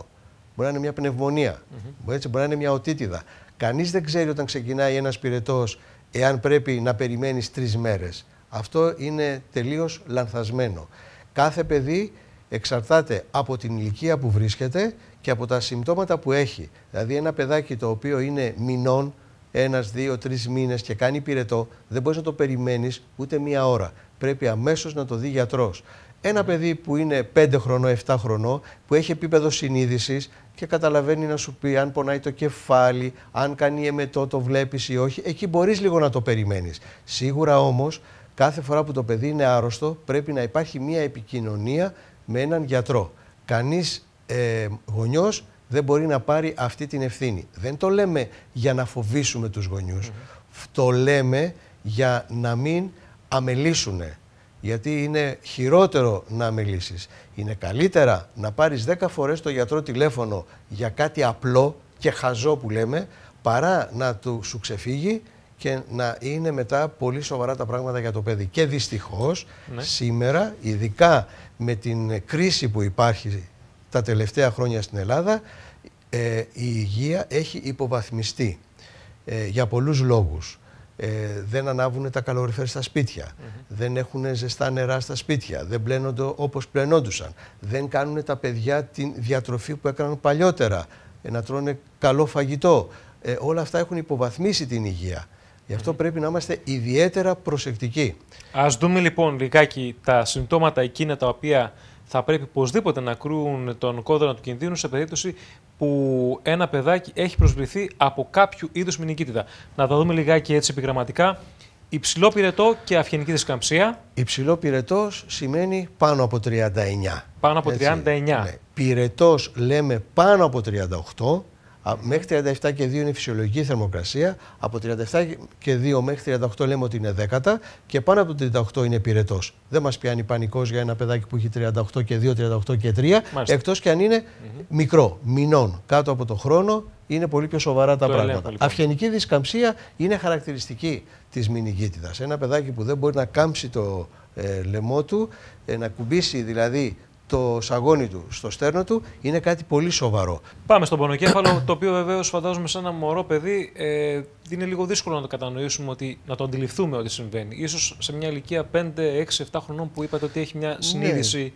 Μπορεί να είναι μια πνευμονία, mm -hmm. μπορεί να είναι μια οτίτιδα. Κανείς δεν ξέρει όταν ξεκινάει ένας πυρετός, εάν πρέπει να περιμένεις τρεις μέρες. Αυτό είναι τελείως λανθασμένο. Κάθε παιδί εξαρτάται από την ηλικία που βρίσκεται και από τα συμπτώματα που έχει. Δηλαδή ένα παιδάκι το οποίο είναι μηνών, ένας, δύο, τρεις μήνες και κάνει πυρετό, δεν μπορείς να το περιμένεις ούτε μία ώρα. Πρέπει αμέσως να το δει γιατρός. Ένα παιδί που είναι 5 χρονών, 7 χρονών, που έχει επίπεδο συνείδησης και καταλαβαίνει να σου πει αν πονάει το κεφάλι, αν κάνει εμετό, το βλέπεις ή όχι, εκεί μπορείς λίγο να το περιμένεις. Σίγουρα όμως, κάθε φορά που το παιδί είναι άρρωστο, πρέπει να υπάρχει μια επικοινωνία με έναν γιατρό. Κανείς ε, γονιός δεν μπορεί να πάρει αυτή την ευθύνη. Δεν το λέμε για να φοβήσουμε τους γονιούς. Mm. Το λέμε για να μην αμελήσουνε. Γιατί είναι χειρότερο να αμελήσεις. Είναι καλύτερα να πάρεις 10 φορές το γιατρό τηλέφωνο για κάτι απλό και χαζό που λέμε, παρά να του σου ξεφύγει και να είναι μετά πολύ σοβαρά τα πράγματα για το παιδί. Και δυστυχώς ναι. σήμερα, ειδικά με την κρίση που υπάρχει τα τελευταία χρόνια στην Ελλάδα, ε, η υγεία έχει υποβαθμιστεί ε, για πολλούς λόγους. Ε, δεν ανάβουν τα καλοριφέρ στα σπίτια, δεν έχουν ζεστά νερά στα σπίτια, δεν πλένονται όπως πλενόντουσαν, δεν κάνουν τα παιδιά την διατροφή που έκαναν παλιότερα, να τρώνε καλό φαγητό. Όλα αυτά έχουν υποβαθμίσει την υγεία. Γι' αυτό πρέπει να είμαστε ιδιαίτερα προσεκτικοί. Ας δούμε λοιπόν λιγάκι τα συμπτώματα εκείνα τα οποία θα πρέπει οπωσδήποτε να κρούν τον κόδωνα του κινδύνου σε περίπτωση που ένα παιδάκι έχει προσβληθεί από κάποιο είδους μηνικήτητα. Να τα δούμε λιγάκι έτσι επιγραμματικά. Υψηλό πυρετό και αυγενική δισκαμψία. Υψηλό πυρετός σημαίνει πάνω από 39. Πάνω από 39. Ναι. Πυρετός λέμε πάνω από 38. Μέχρι 37 και 2 είναι η φυσιολογική θερμοκρασία. Από 37 και 2 μέχρι 38 λέμε ότι είναι δέκατα και πάνω από το 38 είναι πυρετός. Δεν μας πιάνει πανικός για ένα παιδάκι που έχει 38 και 2, 38 και 3, εκτό και αν είναι μικρό, μηνών. Κάτω από το χρόνο είναι πολύ πιο σοβαρά τα πράγματα. Ελέγχο, λοιπόν. δισκαμψία είναι χαρακτηριστική της μηνυγίτιδα. Ένα παιδάκι που δεν μπορεί να κάμψει το ε, λαιμό του, ε, να κουμπίσει δηλαδή στο σαγόνι του, στο στέρνο του, είναι κάτι πολύ σοβαρό. Πάμε στον πονοκέφαλο, το οποίο βεβαίως φαντάζομαι σε ένα μωρό παιδί ε, είναι λίγο δύσκολο να το κατανοήσουμε, ότι, να το αντιληφθούμε ότι συμβαίνει. σω σε μια ηλικία 5, 6, 7 χρονών που είπατε ότι έχει μια συνείδηση. Ναι.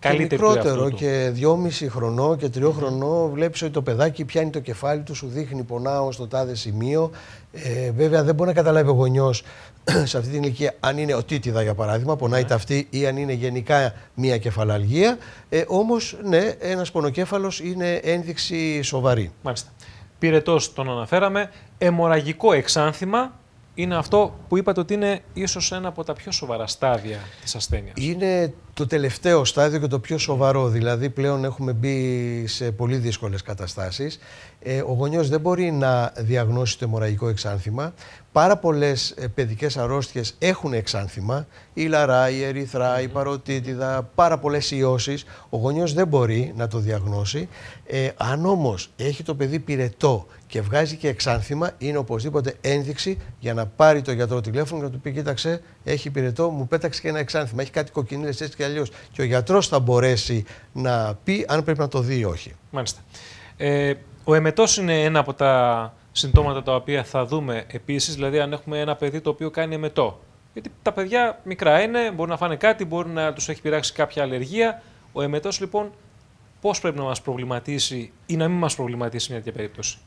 Καλύτερη μικρότερο και δυόμιση χρονό και τριό χρονό βλέπεις ότι το παιδάκι πιάνει το κεφάλι του, σου δείχνει πονάω στο τάδε σημείο. Ε, βέβαια δεν μπορεί να καταλάβει ο γονιός σε αυτή την ηλικία αν είναι οτίτιδα για παράδειγμα, πονάει yeah. Ναι. ταυτή ή αν είναι γενικά μια κεφαλαλγία. Ε, όμως ναι, ένας πονοκέφαλος είναι ένδειξη σοβαρή. Μάλιστα. Πυρετός τον αναφέραμε, αιμορραγικό εξάνθημα, είναι αυτό που είπατε ότι είναι ίσως ένα από τα πιο σοβαρά στάδια της ασθένειας. Είναι το τελευταίο στάδιο και το πιο σοβαρό. Δηλαδή πλέον έχουμε μπει σε πολύ δύσκολες καταστάσεις. Ε, ο γονιός δεν μπορεί να διαγνώσει το αιμορραγικό εξάνθημα. Πάρα πολλές ε, παιδικές αρρώστιες έχουν εξάνθημα. Η λαρά, η ερυθρά, η παροτίτιδα, πάρα πολλές ιώσεις. Ο γονιός δεν μπορεί να το διαγνώσει. Ε, αν όμως έχει το παιδί πυρετό και βγάζει και εξάνθημα, είναι οπωσδήποτε ένδειξη για να πάρει το γιατρό τηλέφωνο και να του πει: Κοίταξε, έχει πυρετό, μου πέταξε και ένα εξάνθημα. Έχει κάτι κοκκινίλε έτσι και αλλιώς. Και ο γιατρός θα μπορέσει να πει αν πρέπει να το δει ή όχι. Μάλιστα. Ε, ο εμετός είναι ένα από τα συμπτώματα τα οποία θα δούμε επίσης, δηλαδή αν έχουμε ένα παιδί το οποίο κάνει εμετό. Γιατί τα παιδιά μικρά είναι, μπορεί να φάνε κάτι, μπορεί να τους έχει πειράξει κάποια αλλεργία. Ο εμετός λοιπόν πώς πρέπει να μας προβληματίσει ή να μην μας προβληματίσει μια τέτοια περίπτωση.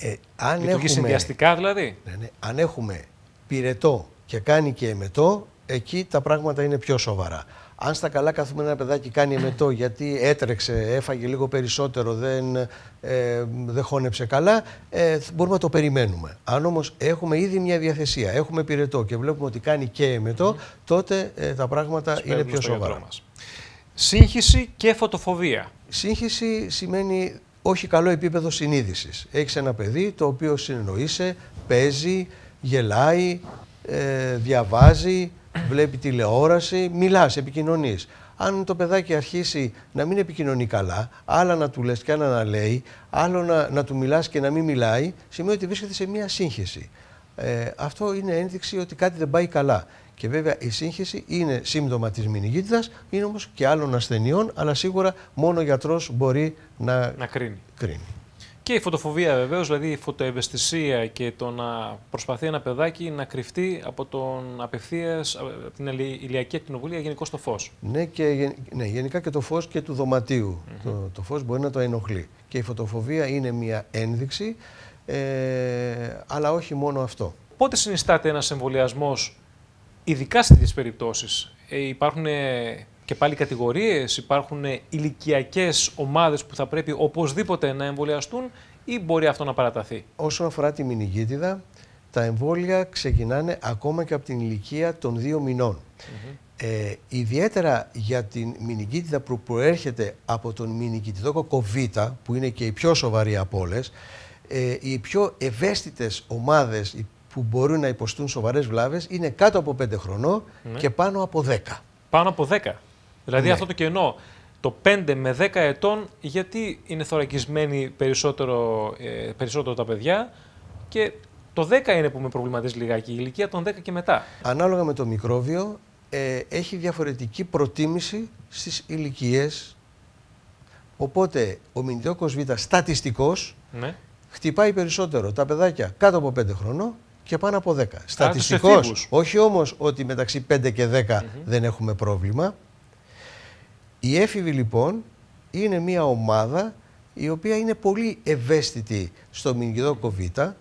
Ε, αν Λειτουργεί έχουμε, συνδυαστικά δηλαδή. Ναι, ναι, αν έχουμε πυρετό και κάνει και εμετό, εκεί τα πράγματα είναι πιο σοβαρά. Αν στα καλά καθούμε ένα παιδάκι κάνει εμετό γιατί έτρεξε, έφαγε λίγο περισσότερο, δεν, ε, δεν χώνεψε καλά, ε, μπορούμε να το περιμένουμε. Αν όμως έχουμε ήδη μια διαθεσία, έχουμε πυρετό και βλέπουμε ότι κάνει και εμετό, τότε ε, τα πράγματα είναι πιο σοβαρά. Σύγχυση και φωτοφοβία. Σύγχυση σημαίνει όχι καλό επίπεδο συνείδησης. Έχεις ένα παιδί το οποίο συνεννοείσαι, παίζει, γελάει, ε, διαβάζει, βλέπει τηλεόραση, μιλάς, επικοινωνείς. Αν το παιδάκι αρχίσει να μην επικοινωνεί καλά, άλλα να του λες και άλλα να λέει, άλλο να, να του μιλάς και να μην μιλάει, σημαίνει ότι βρίσκεται σε μία σύγχυση. Ε, αυτό είναι ένδειξη ότι κάτι δεν πάει καλά. Και βέβαια η σύγχυση είναι σύμπτωμα της μηνυγίτιδα, είναι όμως και άλλων ασθενειών, αλλά σίγουρα μόνο ο γιατρός μπορεί να, να κρίνει. κρίνει. Και η φωτοφοβία βεβαίως, δηλαδή η φωτοευαισθησία και το να προσπαθεί ένα παιδάκι να κρυφτεί από τον απευθείας την ηλιακή ακτινοβολία γενικώ το φως. Ναι, και, ναι, γενικά και το φως και του δωματιου Το, το φως μπορεί να το ενοχλεί. Και η φωτοφοβία είναι μια ένδειξη, ε, αλλά όχι μόνο αυτό. Πότε συνιστάται ένας εμβολιασμός, ειδικά στις περιπτώσεις, ε, υπάρχουν και πάλι κατηγορίες, υπάρχουν ηλικιακές ομάδες που θα πρέπει οπωσδήποτε να εμβολιαστούν ή μπορεί αυτό να παραταθεί. Όσον αφορά τη μηνυγίτιδα, τα εμβόλια ξεκινάνε ακόμα και από την ηλικία των δύο μηνών. Mm -hmm. ε, ιδιαίτερα για την μηνυγκίτιδα που προέρχεται από τον μηνυγκίτιδο κοκοβίτα, που είναι και η πιο σοβαρή από όλες, ε, οι πιο ευαίσθητες ομάδες που μπορούν να υποστούν σοβαρές βλάβες είναι κάτω από 5 χρονών ναι. και πάνω από 10. Πάνω από 10. Δηλαδή ναι. αυτό το κενό το 5 με 10 ετών, γιατί είναι θωρακισμένοι περισσότερο, ε, περισσότερο τα παιδιά και το 10 είναι που με προβληματίζει λιγάκι η ηλικία, των 10 και μετά. Ανάλογα με το μικρόβιο, ε, έχει διαφορετική προτίμηση στις ηλικίες. Οπότε ο Μηνιδιόκος Β στατιστικός ναι. χτυπάει περισσότερο τα παιδάκια κάτω από 5 χρόνο και πάνω από 10. Στατιστικός, όχι όμως ότι μεταξύ 5 και 10 δεν έχουμε πρόβλημα. Οι έφηβοι λοιπόν είναι μια ομάδα η οποία είναι πολύ ευαίσθητη στο μηνιδόκο κοβίτα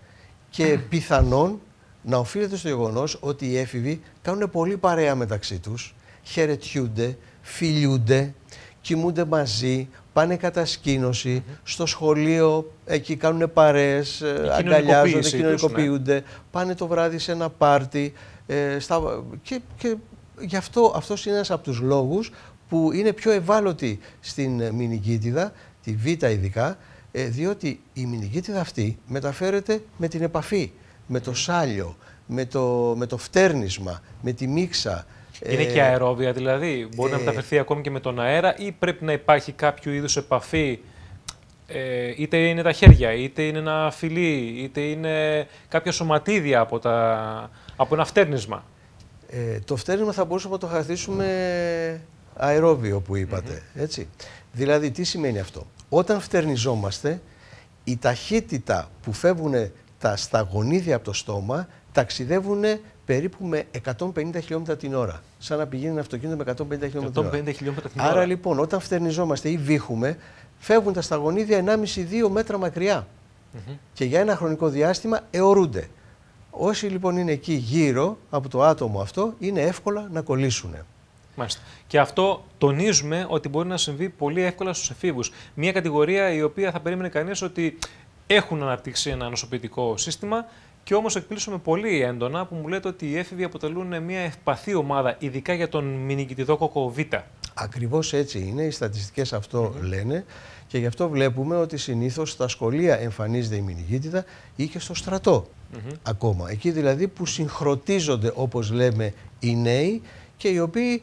και πιθανόν να οφείλεται στο γεγονός ότι οι έφηβοι κάνουν πολύ παρέα μεταξύ τους, χαιρετιούνται, φιλιούνται, κοιμούνται μαζί, πάνε κατασκήνωση, στο σχολείο εκεί κάνουν παρέες, ε, ε, αγκαλιάζονται, ναι. κοινωνικοποιούνται, πάνε το βράδυ σε ένα πάρτι ε, στα, και, γι' αυτό αυτός είναι ένας από τους λόγους που είναι πιο ευάλωτη στην ε, μηνικίτιδα, τη β ειδικά, ε, διότι η μηνικίτιδα αυτή μεταφέρεται με την επαφή, με το σάλιο, με το, με το φτέρνισμα, με τη μίξα. Ε, είναι και αερόβια δηλαδή, μπορεί να μεταφερθεί ακόμη και με τον αέρα ή πρέπει να υπάρχει κάποιο είδους επαφή ε, είτε είναι τα χέρια, είτε είναι ένα φιλί, είτε είναι κάποια σωματίδια από, τα, από ένα φτέρνισμα. Ε, το φτέρνισμα θα μπορούσαμε να το χαρακτηρίσουμε αερόβιο που είπατε. Έτσι. Δηλαδή, τι σημαίνει αυτό. Όταν φτερνιζόμαστε, η ταχύτητα που φεύγουν τα σταγονίδια από το στόμα ταξιδεύουν περίπου με 150 χιλιόμετρα την ώρα. Σαν να πηγαίνει ένα αυτοκίνητο με 150 χιλιόμετρα την, ώρα. Άρα λοιπόν, όταν φτερνιζόμαστε ή βήχουμε, φεύγουν τα σταγονίδια 1,5-2 μέτρα μακριά. Mm Και για ένα χρονικό διάστημα αιωρούνται. Όσοι λοιπόν είναι εκεί γύρω από το άτομο αυτό, είναι εύκολα να κολλήσουν. Μάλιστα. Και αυτό τονίζουμε ότι μπορεί να συμβεί πολύ εύκολα στους εφήβους. Μια κατηγορία η οποία θα περίμενε κανείς ότι έχουν αναπτύξει ένα νοσοποιητικό σύστημα και όμως εκπλήσουμε πολύ έντονα που μου λέτε ότι οι έφηβοι αποτελούν μια ευπαθή ομάδα, ειδικά για τον μηνικητιδό κοκοβίτα. Β. Ακριβώς έτσι είναι. Οι στατιστικές αυτό λένε. Και γι' αυτό βλέπουμε ότι συνήθως στα σχολεία εμφανίζεται η μηνυγίτιδα ή και στο στρατό ακόμα. Εκεί δηλαδή που συγχρονίζονται, όπως λέμε, οι νέοι και οι οποίοι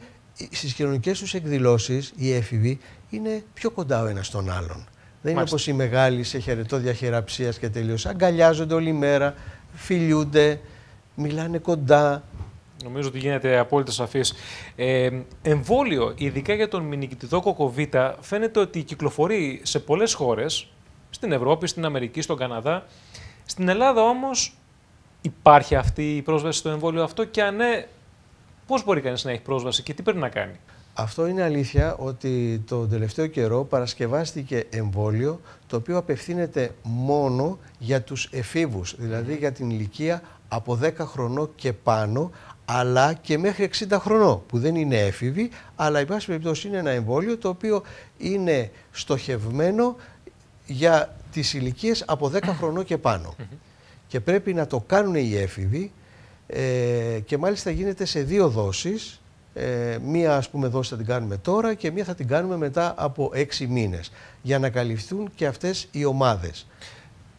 στις κοινωνικές τους εκδηλώσεις οι έφηβοι είναι πιο κοντά ο ένας τον άλλον. Δεν είναι όπω όπως οι μεγάλοι σε χαιρετό διαχειραψίας και τελείως. Αγκαλιάζονται όλη μέρα, φιλιούνται, μιλάνε κοντά. Νομίζω ότι γίνεται απόλυτα σαφής. Ε, εμβόλιο, ειδικά για τον μηνικητητό κοκοβίτα, φαίνεται ότι κυκλοφορεί σε πολλές χώρες, στην Ευρώπη, στην Αμερική, στον Καναδά. Στην Ελλάδα όμως υπάρχει αυτή η πρόσβαση στο εμβόλιο αυτό και αν ναι, Πώς μπορεί κανείς να έχει πρόσβαση και τι πρέπει να κάνει. Αυτό είναι αλήθεια ότι το τελευταίο καιρό παρασκευάστηκε εμβόλιο το οποίο απευθύνεται μόνο για τους εφήβους, δηλαδή για την ηλικία από 10 χρονών και πάνω, αλλά και μέχρι 60 χρονών, που δεν είναι έφηβοι, αλλά η πάση περιπτώσει είναι ένα εμβόλιο το οποίο είναι στοχευμένο για τις ηλικίες από 10 χρονών και πάνω. Και πρέπει να το κάνουν οι έφηβοι, ε, και μάλιστα γίνεται σε δύο δόσεις. Ε, μία ας πούμε δόση θα την κάνουμε τώρα και μία θα την κάνουμε μετά από έξι μήνες για να καλυφθούν και αυτές οι ομάδες.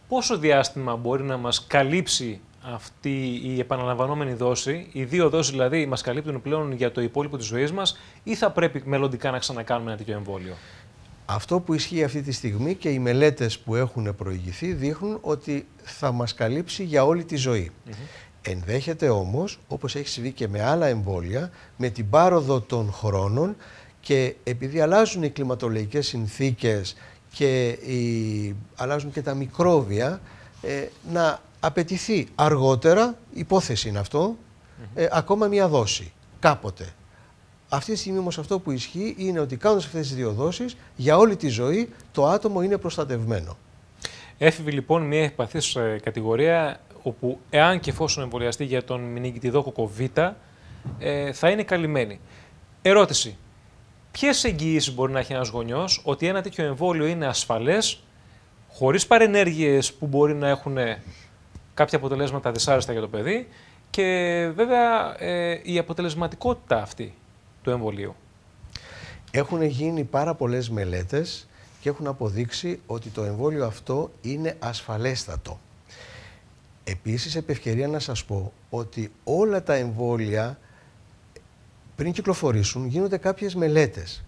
Πόσο διάστημα μπορεί να μας καλύψει αυτή η επαναλαμβανόμενη δόση, οι δύο δόσεις δηλαδή μας καλύπτουν πλέον για το υπόλοιπο της ζωής μας ή θα πρέπει μελλοντικά να ξανακάνουμε ένα τέτοιο εμβόλιο. Αυτό που ισχύει αυτή τη στιγμή και οι μελέτες που έχουν προηγηθεί δείχνουν ότι θα μας καλύψει για όλη τη ζωή. Ενδέχεται όμως, όπως έχει συμβεί και με άλλα εμβόλια, με την πάροδο των χρόνων και επειδή αλλάζουν οι κλιματολογικές συνθήκες και αλλάζουν και τα μικρόβια, ε, να απαιτηθεί αργότερα, υπόθεση είναι αυτό, ε, ακόμα μία δόση, κάποτε. Αυτή τη στιγμή όμως αυτό που ισχύει είναι ότι κάνοντας αυτές τις δύο δόσεις, για όλη τη ζωή το άτομο είναι προστατευμένο. Έφηβε λοιπόν μια ευπαθής δοσεις για ολη τη ζωη το ατομο ειναι προστατευμενο εφηβη λοιπον μια ευπαθης κατηγορια όπου εάν και εφόσον εμβολιαστεί για τον μηνυγκητιδόκοκο Β, ε, θα είναι καλυμμένη. Ερώτηση. Ποιες εγγυήσεις μπορεί να έχει ένας γονιός ότι ένα τέτοιο εμβόλιο είναι ασφαλές, χωρίς παρενέργειες που μπορεί να έχουν κάποια αποτελέσματα δυσάρεστα για το παιδί και βέβαια ε, η αποτελεσματικότητα αυτή του εμβολίου. Έχουν γίνει πάρα πολλές μελέτες και έχουν αποδείξει ότι το εμβόλιο αυτό είναι ασφαλέστατο. Επίσης, επί να σας πω ότι όλα τα εμβόλια πριν κυκλοφορήσουν γίνονται κάποιες μελέτες.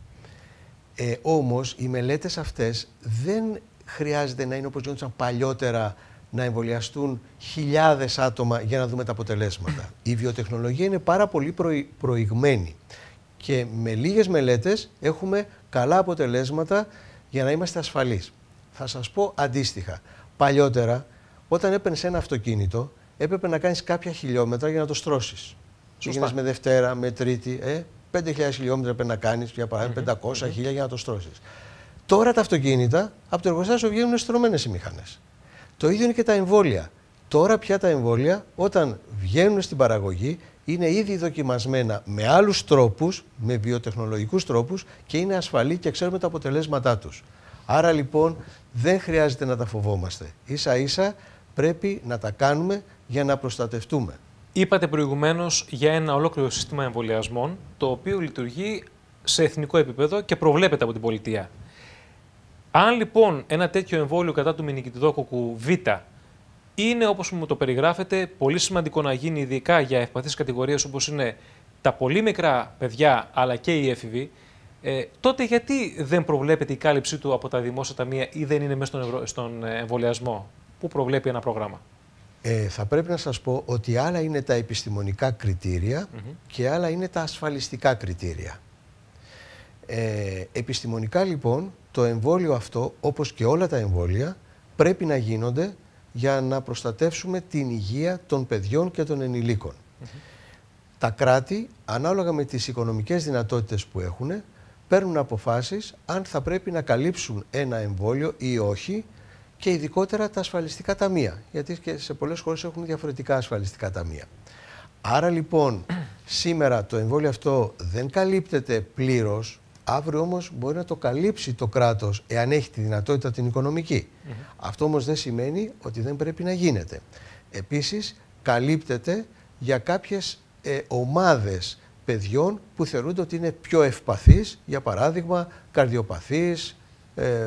Ε, όμως οι μελέτες αυτές δεν χρειάζεται να είναι όπως γινόντουσαν παλιότερα να εμβολιαστούν χιλιάδες άτομα για να δούμε τα αποτελέσματα. Η βιοτεχνολογία είναι πάρα πολύ προηγμένη και με λίγες μελέτες έχουμε καλά αποτελέσματα για να είμαστε ασφαλείς. Θα σας πω αντίστοιχα. Παλιότερα όταν έπαιρνες ένα αυτοκίνητο, έπρεπε να κάνεις κάποια χιλιόμετρα για να το στρώσεις. Πήγαινες με Δευτέρα, με Τρίτη. Ε, 5.000 χιλιόμετρα πρέπει να κάνεις, για παράδειγμα, 500, 1000 για να το στρώσεις. Τώρα τα αυτοκίνητα από το εργοστάσιο βγαίνουν στρωμένες οι μηχανές. Το ίδιο είναι και τα εμβόλια. Τώρα πια τα εμβόλια, όταν βγαίνουν στην παραγωγή, είναι ήδη δοκιμασμένα με άλλους τρόπους, με βιοτεχνολογικούς τρόπους και είναι ασφαλή και ξέρουμε τα αποτελέσματά τους. Άρα λοιπόν δεν χρειάζεται να τα φοβόμαστε. σα ίσα πρέπει να τα κάνουμε για να προστατευτούμε. Είπατε προηγουμένως για ένα ολόκληρο σύστημα εμβολιασμών, το οποίο λειτουργεί σε εθνικό επίπεδο και προβλέπεται από την πολιτεία. Αν λοιπόν ένα τέτοιο εμβόλιο κατά του μηνικητιδόκοκου Β είναι όπως μου το περιγράφετε πολύ σημαντικό να γίνει ειδικά για ευπαθείς κατηγορίες όπως είναι τα πολύ μικρά παιδιά αλλά και οι έφηβοι, ε, τότε γιατί δεν προβλέπεται η κάλυψή του από τα δημόσια ταμεία ή δεν είναι μέσα στον, στον ε, εμβολιασμό που προβλέπει ένα πρόγραμμα. Ε, θα πρέπει να σας πω ότι άλλα είναι τα επιστημονικά κριτήρια και άλλα είναι τα ασφαλιστικά κριτήρια. Ε, επιστημονικά λοιπόν το εμβόλιο αυτό όπως και όλα τα εμβόλια πρέπει να γίνονται για να προστατεύσουμε την υγεία των παιδιών και των ενηλίκων. Τα κράτη ανάλογα με τις οικονομικές δυνατότητες που έχουν παίρνουν αποφάσεις αν θα πρέπει να καλύψουν ένα εμβόλιο ή όχι και ειδικότερα τα ασφαλιστικά ταμεία, γιατί και σε πολλές χώρες έχουν διαφορετικά ασφαλιστικά ταμεία. Άρα λοιπόν σήμερα το εμβόλιο αυτό δεν καλύπτεται πλήρως, αύριο όμως μπορεί να το καλύψει το κράτος εάν έχει τη δυνατότητα την οικονομική. Αυτό όμως δεν σημαίνει ότι δεν πρέπει να γίνεται. Επίσης καλύπτεται για κάποιες ε, ομάδες παιδιών που θεωρούνται ότι είναι πιο ευπαθείς, για παράδειγμα καρδιοπαθείς, ε,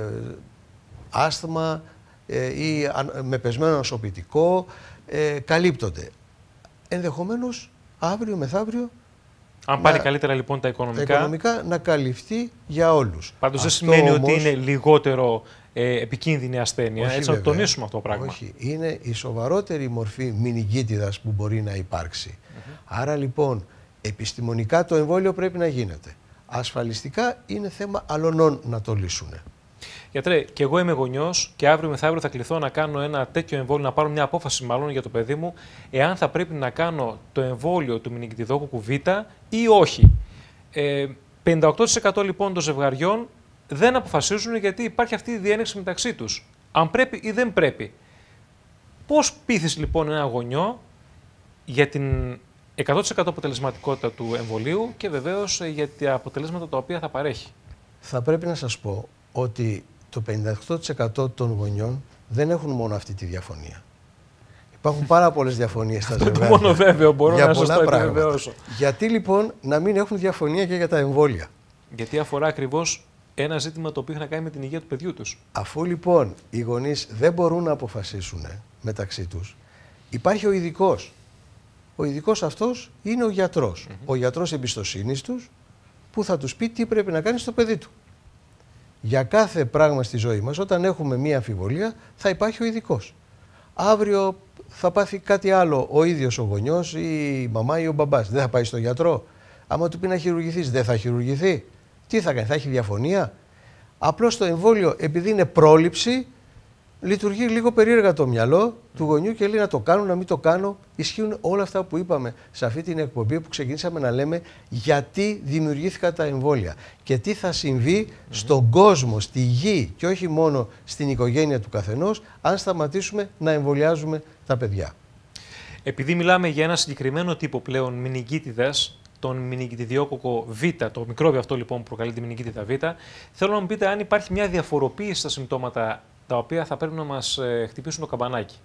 άσθμα, ε, ή με πεσμένο νοσοποιητικό ε, καλύπτονται. Ενδεχομένως αύριο μεθαύριο αν πάνε να... καλύτερα λοιπόν τα οικονομικά. Τα οικονομικά να καλυφθεί για όλου. Πάντω δεν σημαίνει όμως... ότι είναι λιγότερο ε, επικίνδυνη ασθένεια. Όχι, Έτσι, να τονίσουμε αυτό το πράγμα. Όχι. Είναι η σοβαρότερη μορφή Ενδεχομένως, αυριο που παρει καλυτερα λοιπον τα οικονομικα τα οικονομικα να καλυφθει για ολου παντω δεν σημαινει οτι ειναι λιγοτερο ε επικινδυνη ασθενεια οχι ετσι να τονισουμε αυτο το πραγμα οχι ειναι η σοβαροτερη μορφη μηνυγκιτιδα που μπορει να υπαρξει Άρα λοιπόν, επιστημονικά το εμβόλιο πρέπει να γίνεται. Ασφαλιστικά είναι θέμα αλλωνών να το λύσουν. Γιατρέ, και εγώ είμαι γονιός και αύριο μεθαύριο θα κληθώ να κάνω ένα τέτοιο εμβόλιο, να πάρω μια απόφαση μάλλον για το παιδί μου, εάν θα πρέπει να κάνω το εμβόλιο του μηνυκτιδόκου Β ή όχι. Ε, 58% λοιπόν των ζευγαριών δεν αποφασίζουν γιατί υπάρχει αυτή η διένεξη μεταξύ τους. Αν πρέπει ή δεν πρέπει. Πώς πείθεις λοιπόν ένα γονιό για την 100% αποτελεσματικότητα του εμβολίου και βεβαίως ε, για τα αποτελέσματα τα οποία θα παρέχει. Θα πρέπει να σας πω ότι το 58% των γονιών δεν έχουν μόνο αυτή τη διαφωνία. Υπάρχουν πάρα πολλές διαφωνίες στα ζευγάρια. μόνο βέβαιο μπορώ να σας το επιβεβαιώσω. Γιατί λοιπόν να μην έχουν διαφωνία και για τα εμβόλια. Γιατί αφορά ακριβώς ένα ζήτημα το οποίο έχει να κάνει με την υγεία του παιδιού τους. Αφού λοιπόν οι γονείς δεν μπορούν να αποφασίσουν ε, μεταξύ τους, υπάρχει ο ειδικός. Ο ειδικός αυτός είναι ο γιατρο Ο γιατρός εμπιστοσύνης τους που θα τους πει τι πρέπει να κάνει στο παιδί του για κάθε πράγμα στη ζωή μας, όταν έχουμε μία αμφιβολία, θα υπάρχει ο ειδικός. Αύριο θα πάθει κάτι άλλο ο ίδιος ο γονιός ή η μαμά ή ο μπαμπάς. Δεν θα πάει στον γιατρό. Άμα του πει να χειρουργηθείς, δεν θα χειρουργηθεί. Τι θα κάνει, θα έχει διαφωνία. Απλώς το εμβόλιο, επειδή είναι πρόληψη, λειτουργεί λίγο περίεργα το μυαλό του γονιού και λέει να το κάνω, να μην το κάνω. Ισχύουν όλα αυτά που είπαμε σε αυτή την εκπομπή που ξεκινήσαμε να λέμε γιατί δημιουργήθηκαν τα εμβόλια και τι θα συμβεί στον κόσμο, στη γη και όχι μόνο στην οικογένεια του καθενός αν σταματήσουμε να εμβολιάζουμε τα παιδιά. Επειδή μιλάμε για ένα συγκεκριμένο τύπο πλέον μηνυγκίτιδας, τον μηνυγκιτιδιόκοκο Β, το μικρόβιο αυτό λοιπόν που προκαλεί τη μηνυγκίτιδα Β, θέλω να μου πείτε αν υπάρχει μια διαφοροποίηση στα συμπτώματα τα οποία θα πρέπει να μας ε, χτυπήσουν το καμπανάκι.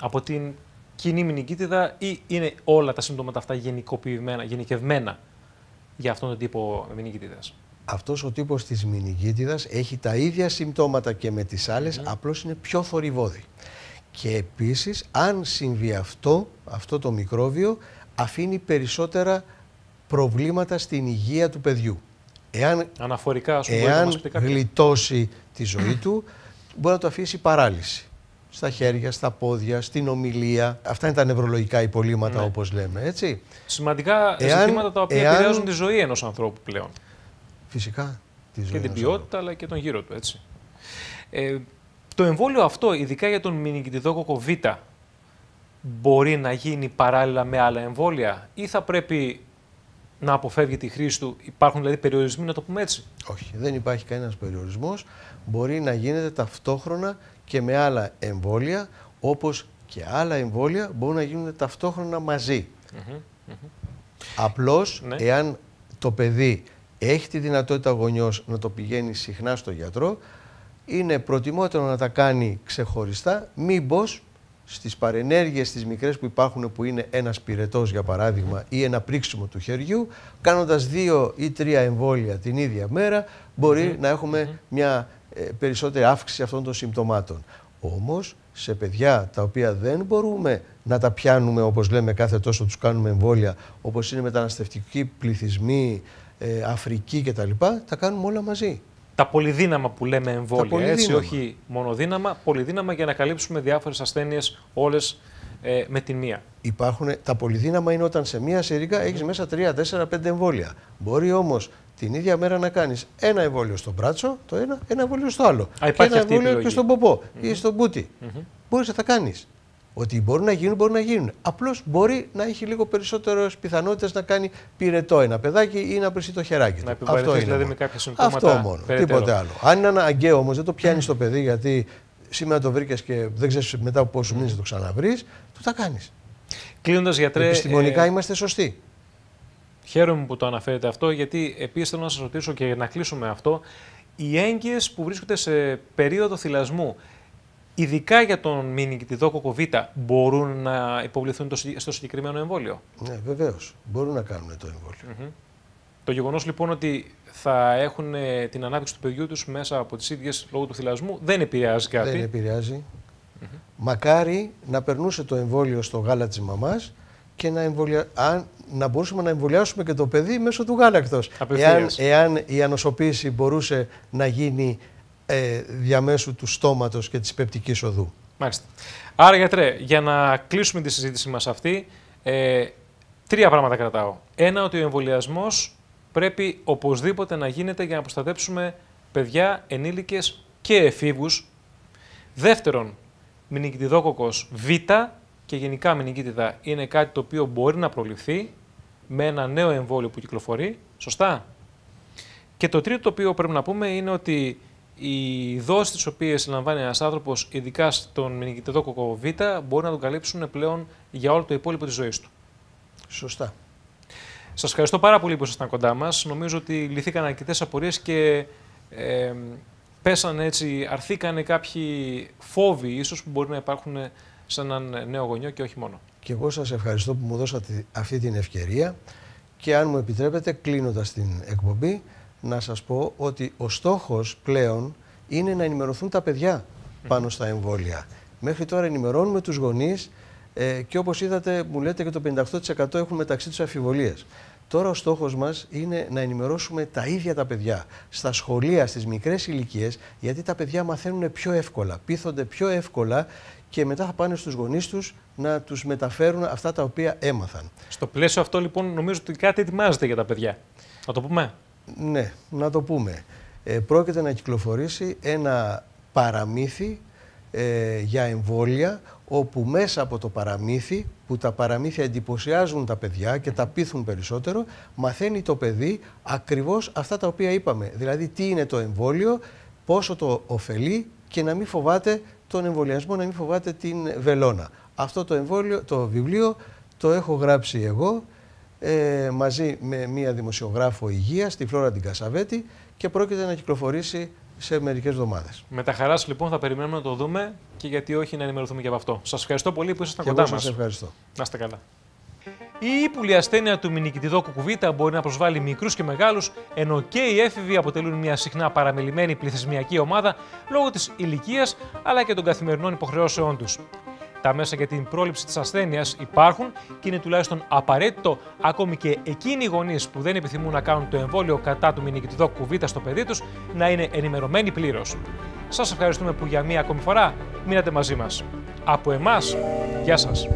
Από την κοινή μηνικίτιδα ή είναι όλα τα συμπτώματα αυτά γενικοποιημένα, γενικευμένα για αυτόν τον τύπο μηνικίτιδας. Αυτός ο τύπος της μηνικίτιδας έχει τα ίδια συμπτώματα και με τις άλλες, mm. απλώς είναι πιο θορυβόδη. Και επίσης, αν συμβεί αυτό, αυτό το μικρόβιο, αφήνει περισσότερα προβλήματα στην υγεία του παιδιού. Εάν, Αναφορικά, εάν γλιτώσει τη ζωή του, μπορεί να το αφήσει παράλυση. Στα χέρια, στα πόδια, στην ομιλία. Αυτά είναι τα νευρολογικά υπολείμματα, ναι. όπως λέμε. Έτσι. Σημαντικά εάν, ζητήματα τα οποία εάν... επηρεάζουν τη ζωή ενός ανθρώπου πλέον. Φυσικά. Τη ζωή και την ποιότητα, αλλά και τον γύρο του. Έτσι. Ε, το εμβόλιο αυτό, ειδικά για τον μηνυκτηδόκο Β, μπορεί να γίνει παράλληλα με άλλα εμβόλια ή θα πρέπει να αποφεύγει τη χρήση του. Υπάρχουν δηλαδή περιορισμοί, να το πούμε έτσι. Όχι, δεν υπάρχει κανένας περιορισμός μπορεί να γίνεται ταυτόχρονα και με άλλα εμβόλια, όπως και άλλα εμβόλια μπορούν να γίνουν ταυτόχρονα μαζί. Απλώς, ναι. εάν το παιδί έχει τη δυνατότητα γονιός να το πηγαίνει συχνά στο γιατρό, είναι προτιμότερο να τα κάνει ξεχωριστά, μήπως στις παρενέργειες τις μικρές που υπάρχουν που είναι ένας πυρετός για παράδειγμα ή ένα πρίξιμο του χεριού, κάνοντας δύο ή τρία εμβόλια την ίδια μέρα μπορεί να έχουμε μια ε, περισσότερη αύξηση αυτών των συμπτωμάτων. Όμως σε παιδιά τα οποία δεν μπορούμε να τα πιάνουμε όπως λέμε κάθε τόσο τους κάνουμε εμβόλια όπως είναι μεταναστευτικοί πληθυσμοί, ε, Αφρική κτλ. Τα κάνουμε όλα μαζί. Τα πολυδύναμα που λέμε εμβόλια, πολυδύναμα. έτσι όχι μονοδύναμα, πολυδύναμα για να καλύψουμε διάφορες ασθένειες όλες ε, με τη μία. Υπάρχουν, τα πολυδύναμα είναι όταν σε μία σειρήκα έχει έχεις μέσα 3, 4, 5 εμβόλια. Μπορεί όμως την ίδια μέρα να κάνεις ένα εμβόλιο στον μπράτσο, το ένα, ένα εμβόλιο στο άλλο. Α, και ένα εμβόλιο και στον ποπό mm -hmm. ή στον μπούτι. Mm -hmm. Μπορείς να τα κάνεις. Ότι μπορούν να γίνουν, μπορούν να γίνουν. Απλώς μπορεί να έχει λίγο περισσότερες πιθανότητες να κάνει πυρετό ένα παιδάκι ή να πρισεί το χεράκι Να Αυτό είναι δηλαδή με κάποια συμπτώματα. Αυτό μόνο. Περαιτέρω. Τίποτε άλλο. Αν είναι αναγκαίο όμως, δεν το πιάνεις mm. το παιδί γιατί σήμερα το βρήκες και δεν ξέρεις μετά από πόσου μήνε το ξαναβρεις, το τα κάνεις. Κλείνοντας γιατρέ. Επιστημονικά ε... είμαστε σωστοί. Χαίρομαι που το αναφέρετε αυτό, γιατί επίσης θέλω να σας ρωτήσω και να κλείσουμε αυτό. Οι έγκυες που βρίσκονται σε περίοδο θυλασμού, ειδικά για τον μη κοκοβίτα, μπορούν να υποβληθούν στο συγκεκριμένο εμβόλιο. Ναι, βεβαίως. Μπορούν να κάνουν το εμβόλιο. Το γεγονός λοιπόν ότι θα έχουν ε, την ανάπτυξη του παιδιού τους μέσα από τις ίδιες λόγω του θυλασμού δεν επηρεάζει κάτι. Δεν επηρεάζει. Mm Μακάρι να περνούσε το εμβόλιο στο γάλα της μαμάς και να, εμβολια... αν... να μπορούσαμε να εμβολιάσουμε και το παιδί μέσω του γάλακτος. Εάν, εάν η ανοσοποίηση μπορούσε να γίνει ε, διαμέσου του στόματος και της πεπτικής οδού. Μάλιστα. Άρα γιατρέ, για να κλείσουμε τη συζήτηση μας αυτή, ε, τρία πράγματα κρατάω. Ένα, ότι ο εμβολιασμός πρέπει οπωσδήποτε να γίνεται για να προστατέψουμε παιδιά, ενήλικες και εφήβους. Δεύτερον, μηνυκτιδόκοκος Β και γενικά μηνυκίτιδα είναι κάτι το οποίο μπορεί να προληφθεί με ένα νέο εμβόλιο που κυκλοφορεί. Σωστά. Και το τρίτο το οποίο πρέπει να πούμε είναι ότι οι δόσεις τις οποίες λαμβάνει ένας άνθρωπος, ειδικά στον μηνικητεδόκοκο Β, μπορεί να τον καλύψουν πλέον για όλο το υπόλοιπο της ζωής του. Σωστά. Σας ευχαριστώ πάρα πολύ που ήσασταν κοντά μας. Νομίζω ότι λυθήκαν αρκετές απορίες και ε, πέσαν έτσι, αρθήκανε κάποιοι φόβοι ίσως που μπορεί να υπάρχουν ε, σε έναν νέο γονιό και όχι μόνο. Και εγώ σας ευχαριστώ που μου δώσατε αυτή την ευκαιρία και αν μου επιτρέπετε κλείνοντας την εκπομπή να σας πω ότι ο στόχος πλέον είναι να ενημερωθούν τα παιδιά πάνω στα εμβόλια. Μέχρι τώρα ενημερώνουμε τους γονείς ε, και όπως είδατε μου λέτε και το 58% έχουν μεταξύ τους αφιβολίες. Τώρα ο στόχος μας είναι να ενημερώσουμε τα ίδια τα παιδιά στα σχολεία, στις μικρές ηλικίες, γιατί τα παιδιά μαθαίνουν πιο εύκολα, πείθονται πιο εύκολα και μετά θα πάνε στους γονείς τους να τους μεταφέρουν αυτά τα οποία έμαθαν. Στο πλαίσιο αυτό λοιπόν νομίζω ότι κάτι ετοιμάζεται για τα παιδιά. Να το πούμε. Ναι, να το πούμε. Ε, πρόκειται να κυκλοφορήσει ένα παραμύθι ε, για εμβόλια όπου μέσα από το παραμύθι, που τα παραμύθια εντυπωσιάζουν τα παιδιά και τα πείθουν περισσότερο, μαθαίνει το παιδί ακριβώς αυτά τα οποία είπαμε. Δηλαδή τι είναι το εμβόλιο, πόσο το ωφελεί και να μην φοβάται τον εμβολιασμό να μην φοβάται την βελόνα. Αυτό το, εμβόλιο, το βιβλίο το έχω γράψει εγώ ε, μαζί με μία δημοσιογράφο υγείας τη Φλόρα Κασαβέτη και πρόκειται να κυκλοφορήσει σε μερικές εβδομάδες. Με τα χαράς λοιπόν θα περιμένουμε να το δούμε και γιατί όχι να ενημερωθούμε και από αυτό. Σας ευχαριστώ πολύ που ήσασταν κοντά μα. Σα ευχαριστώ. Να είστε καλά. Η ύπουλη ασθένεια του μηνικητιδό κουκουβίτα μπορεί να προσβάλλει μικρούς και μεγάλους, ενώ και οι έφηβοι αποτελούν μια συχνά παραμελημένη πληθυσμιακή ομάδα λόγω της ηλικίας αλλά και των καθημερινών υποχρεώσεών τους. Τα μέσα για την πρόληψη της ασθένειας υπάρχουν και είναι τουλάχιστον απαραίτητο ακόμη και εκείνοι οι γονείς που δεν επιθυμούν να κάνουν το εμβόλιο κατά του μηνικητιδό κουβίτα στο παιδί τους να είναι ενημερωμένοι πλήρως. Σας ευχαριστούμε που για μία ακόμη φορά μείνατε μαζί μας. Από εμάς, γεια σας!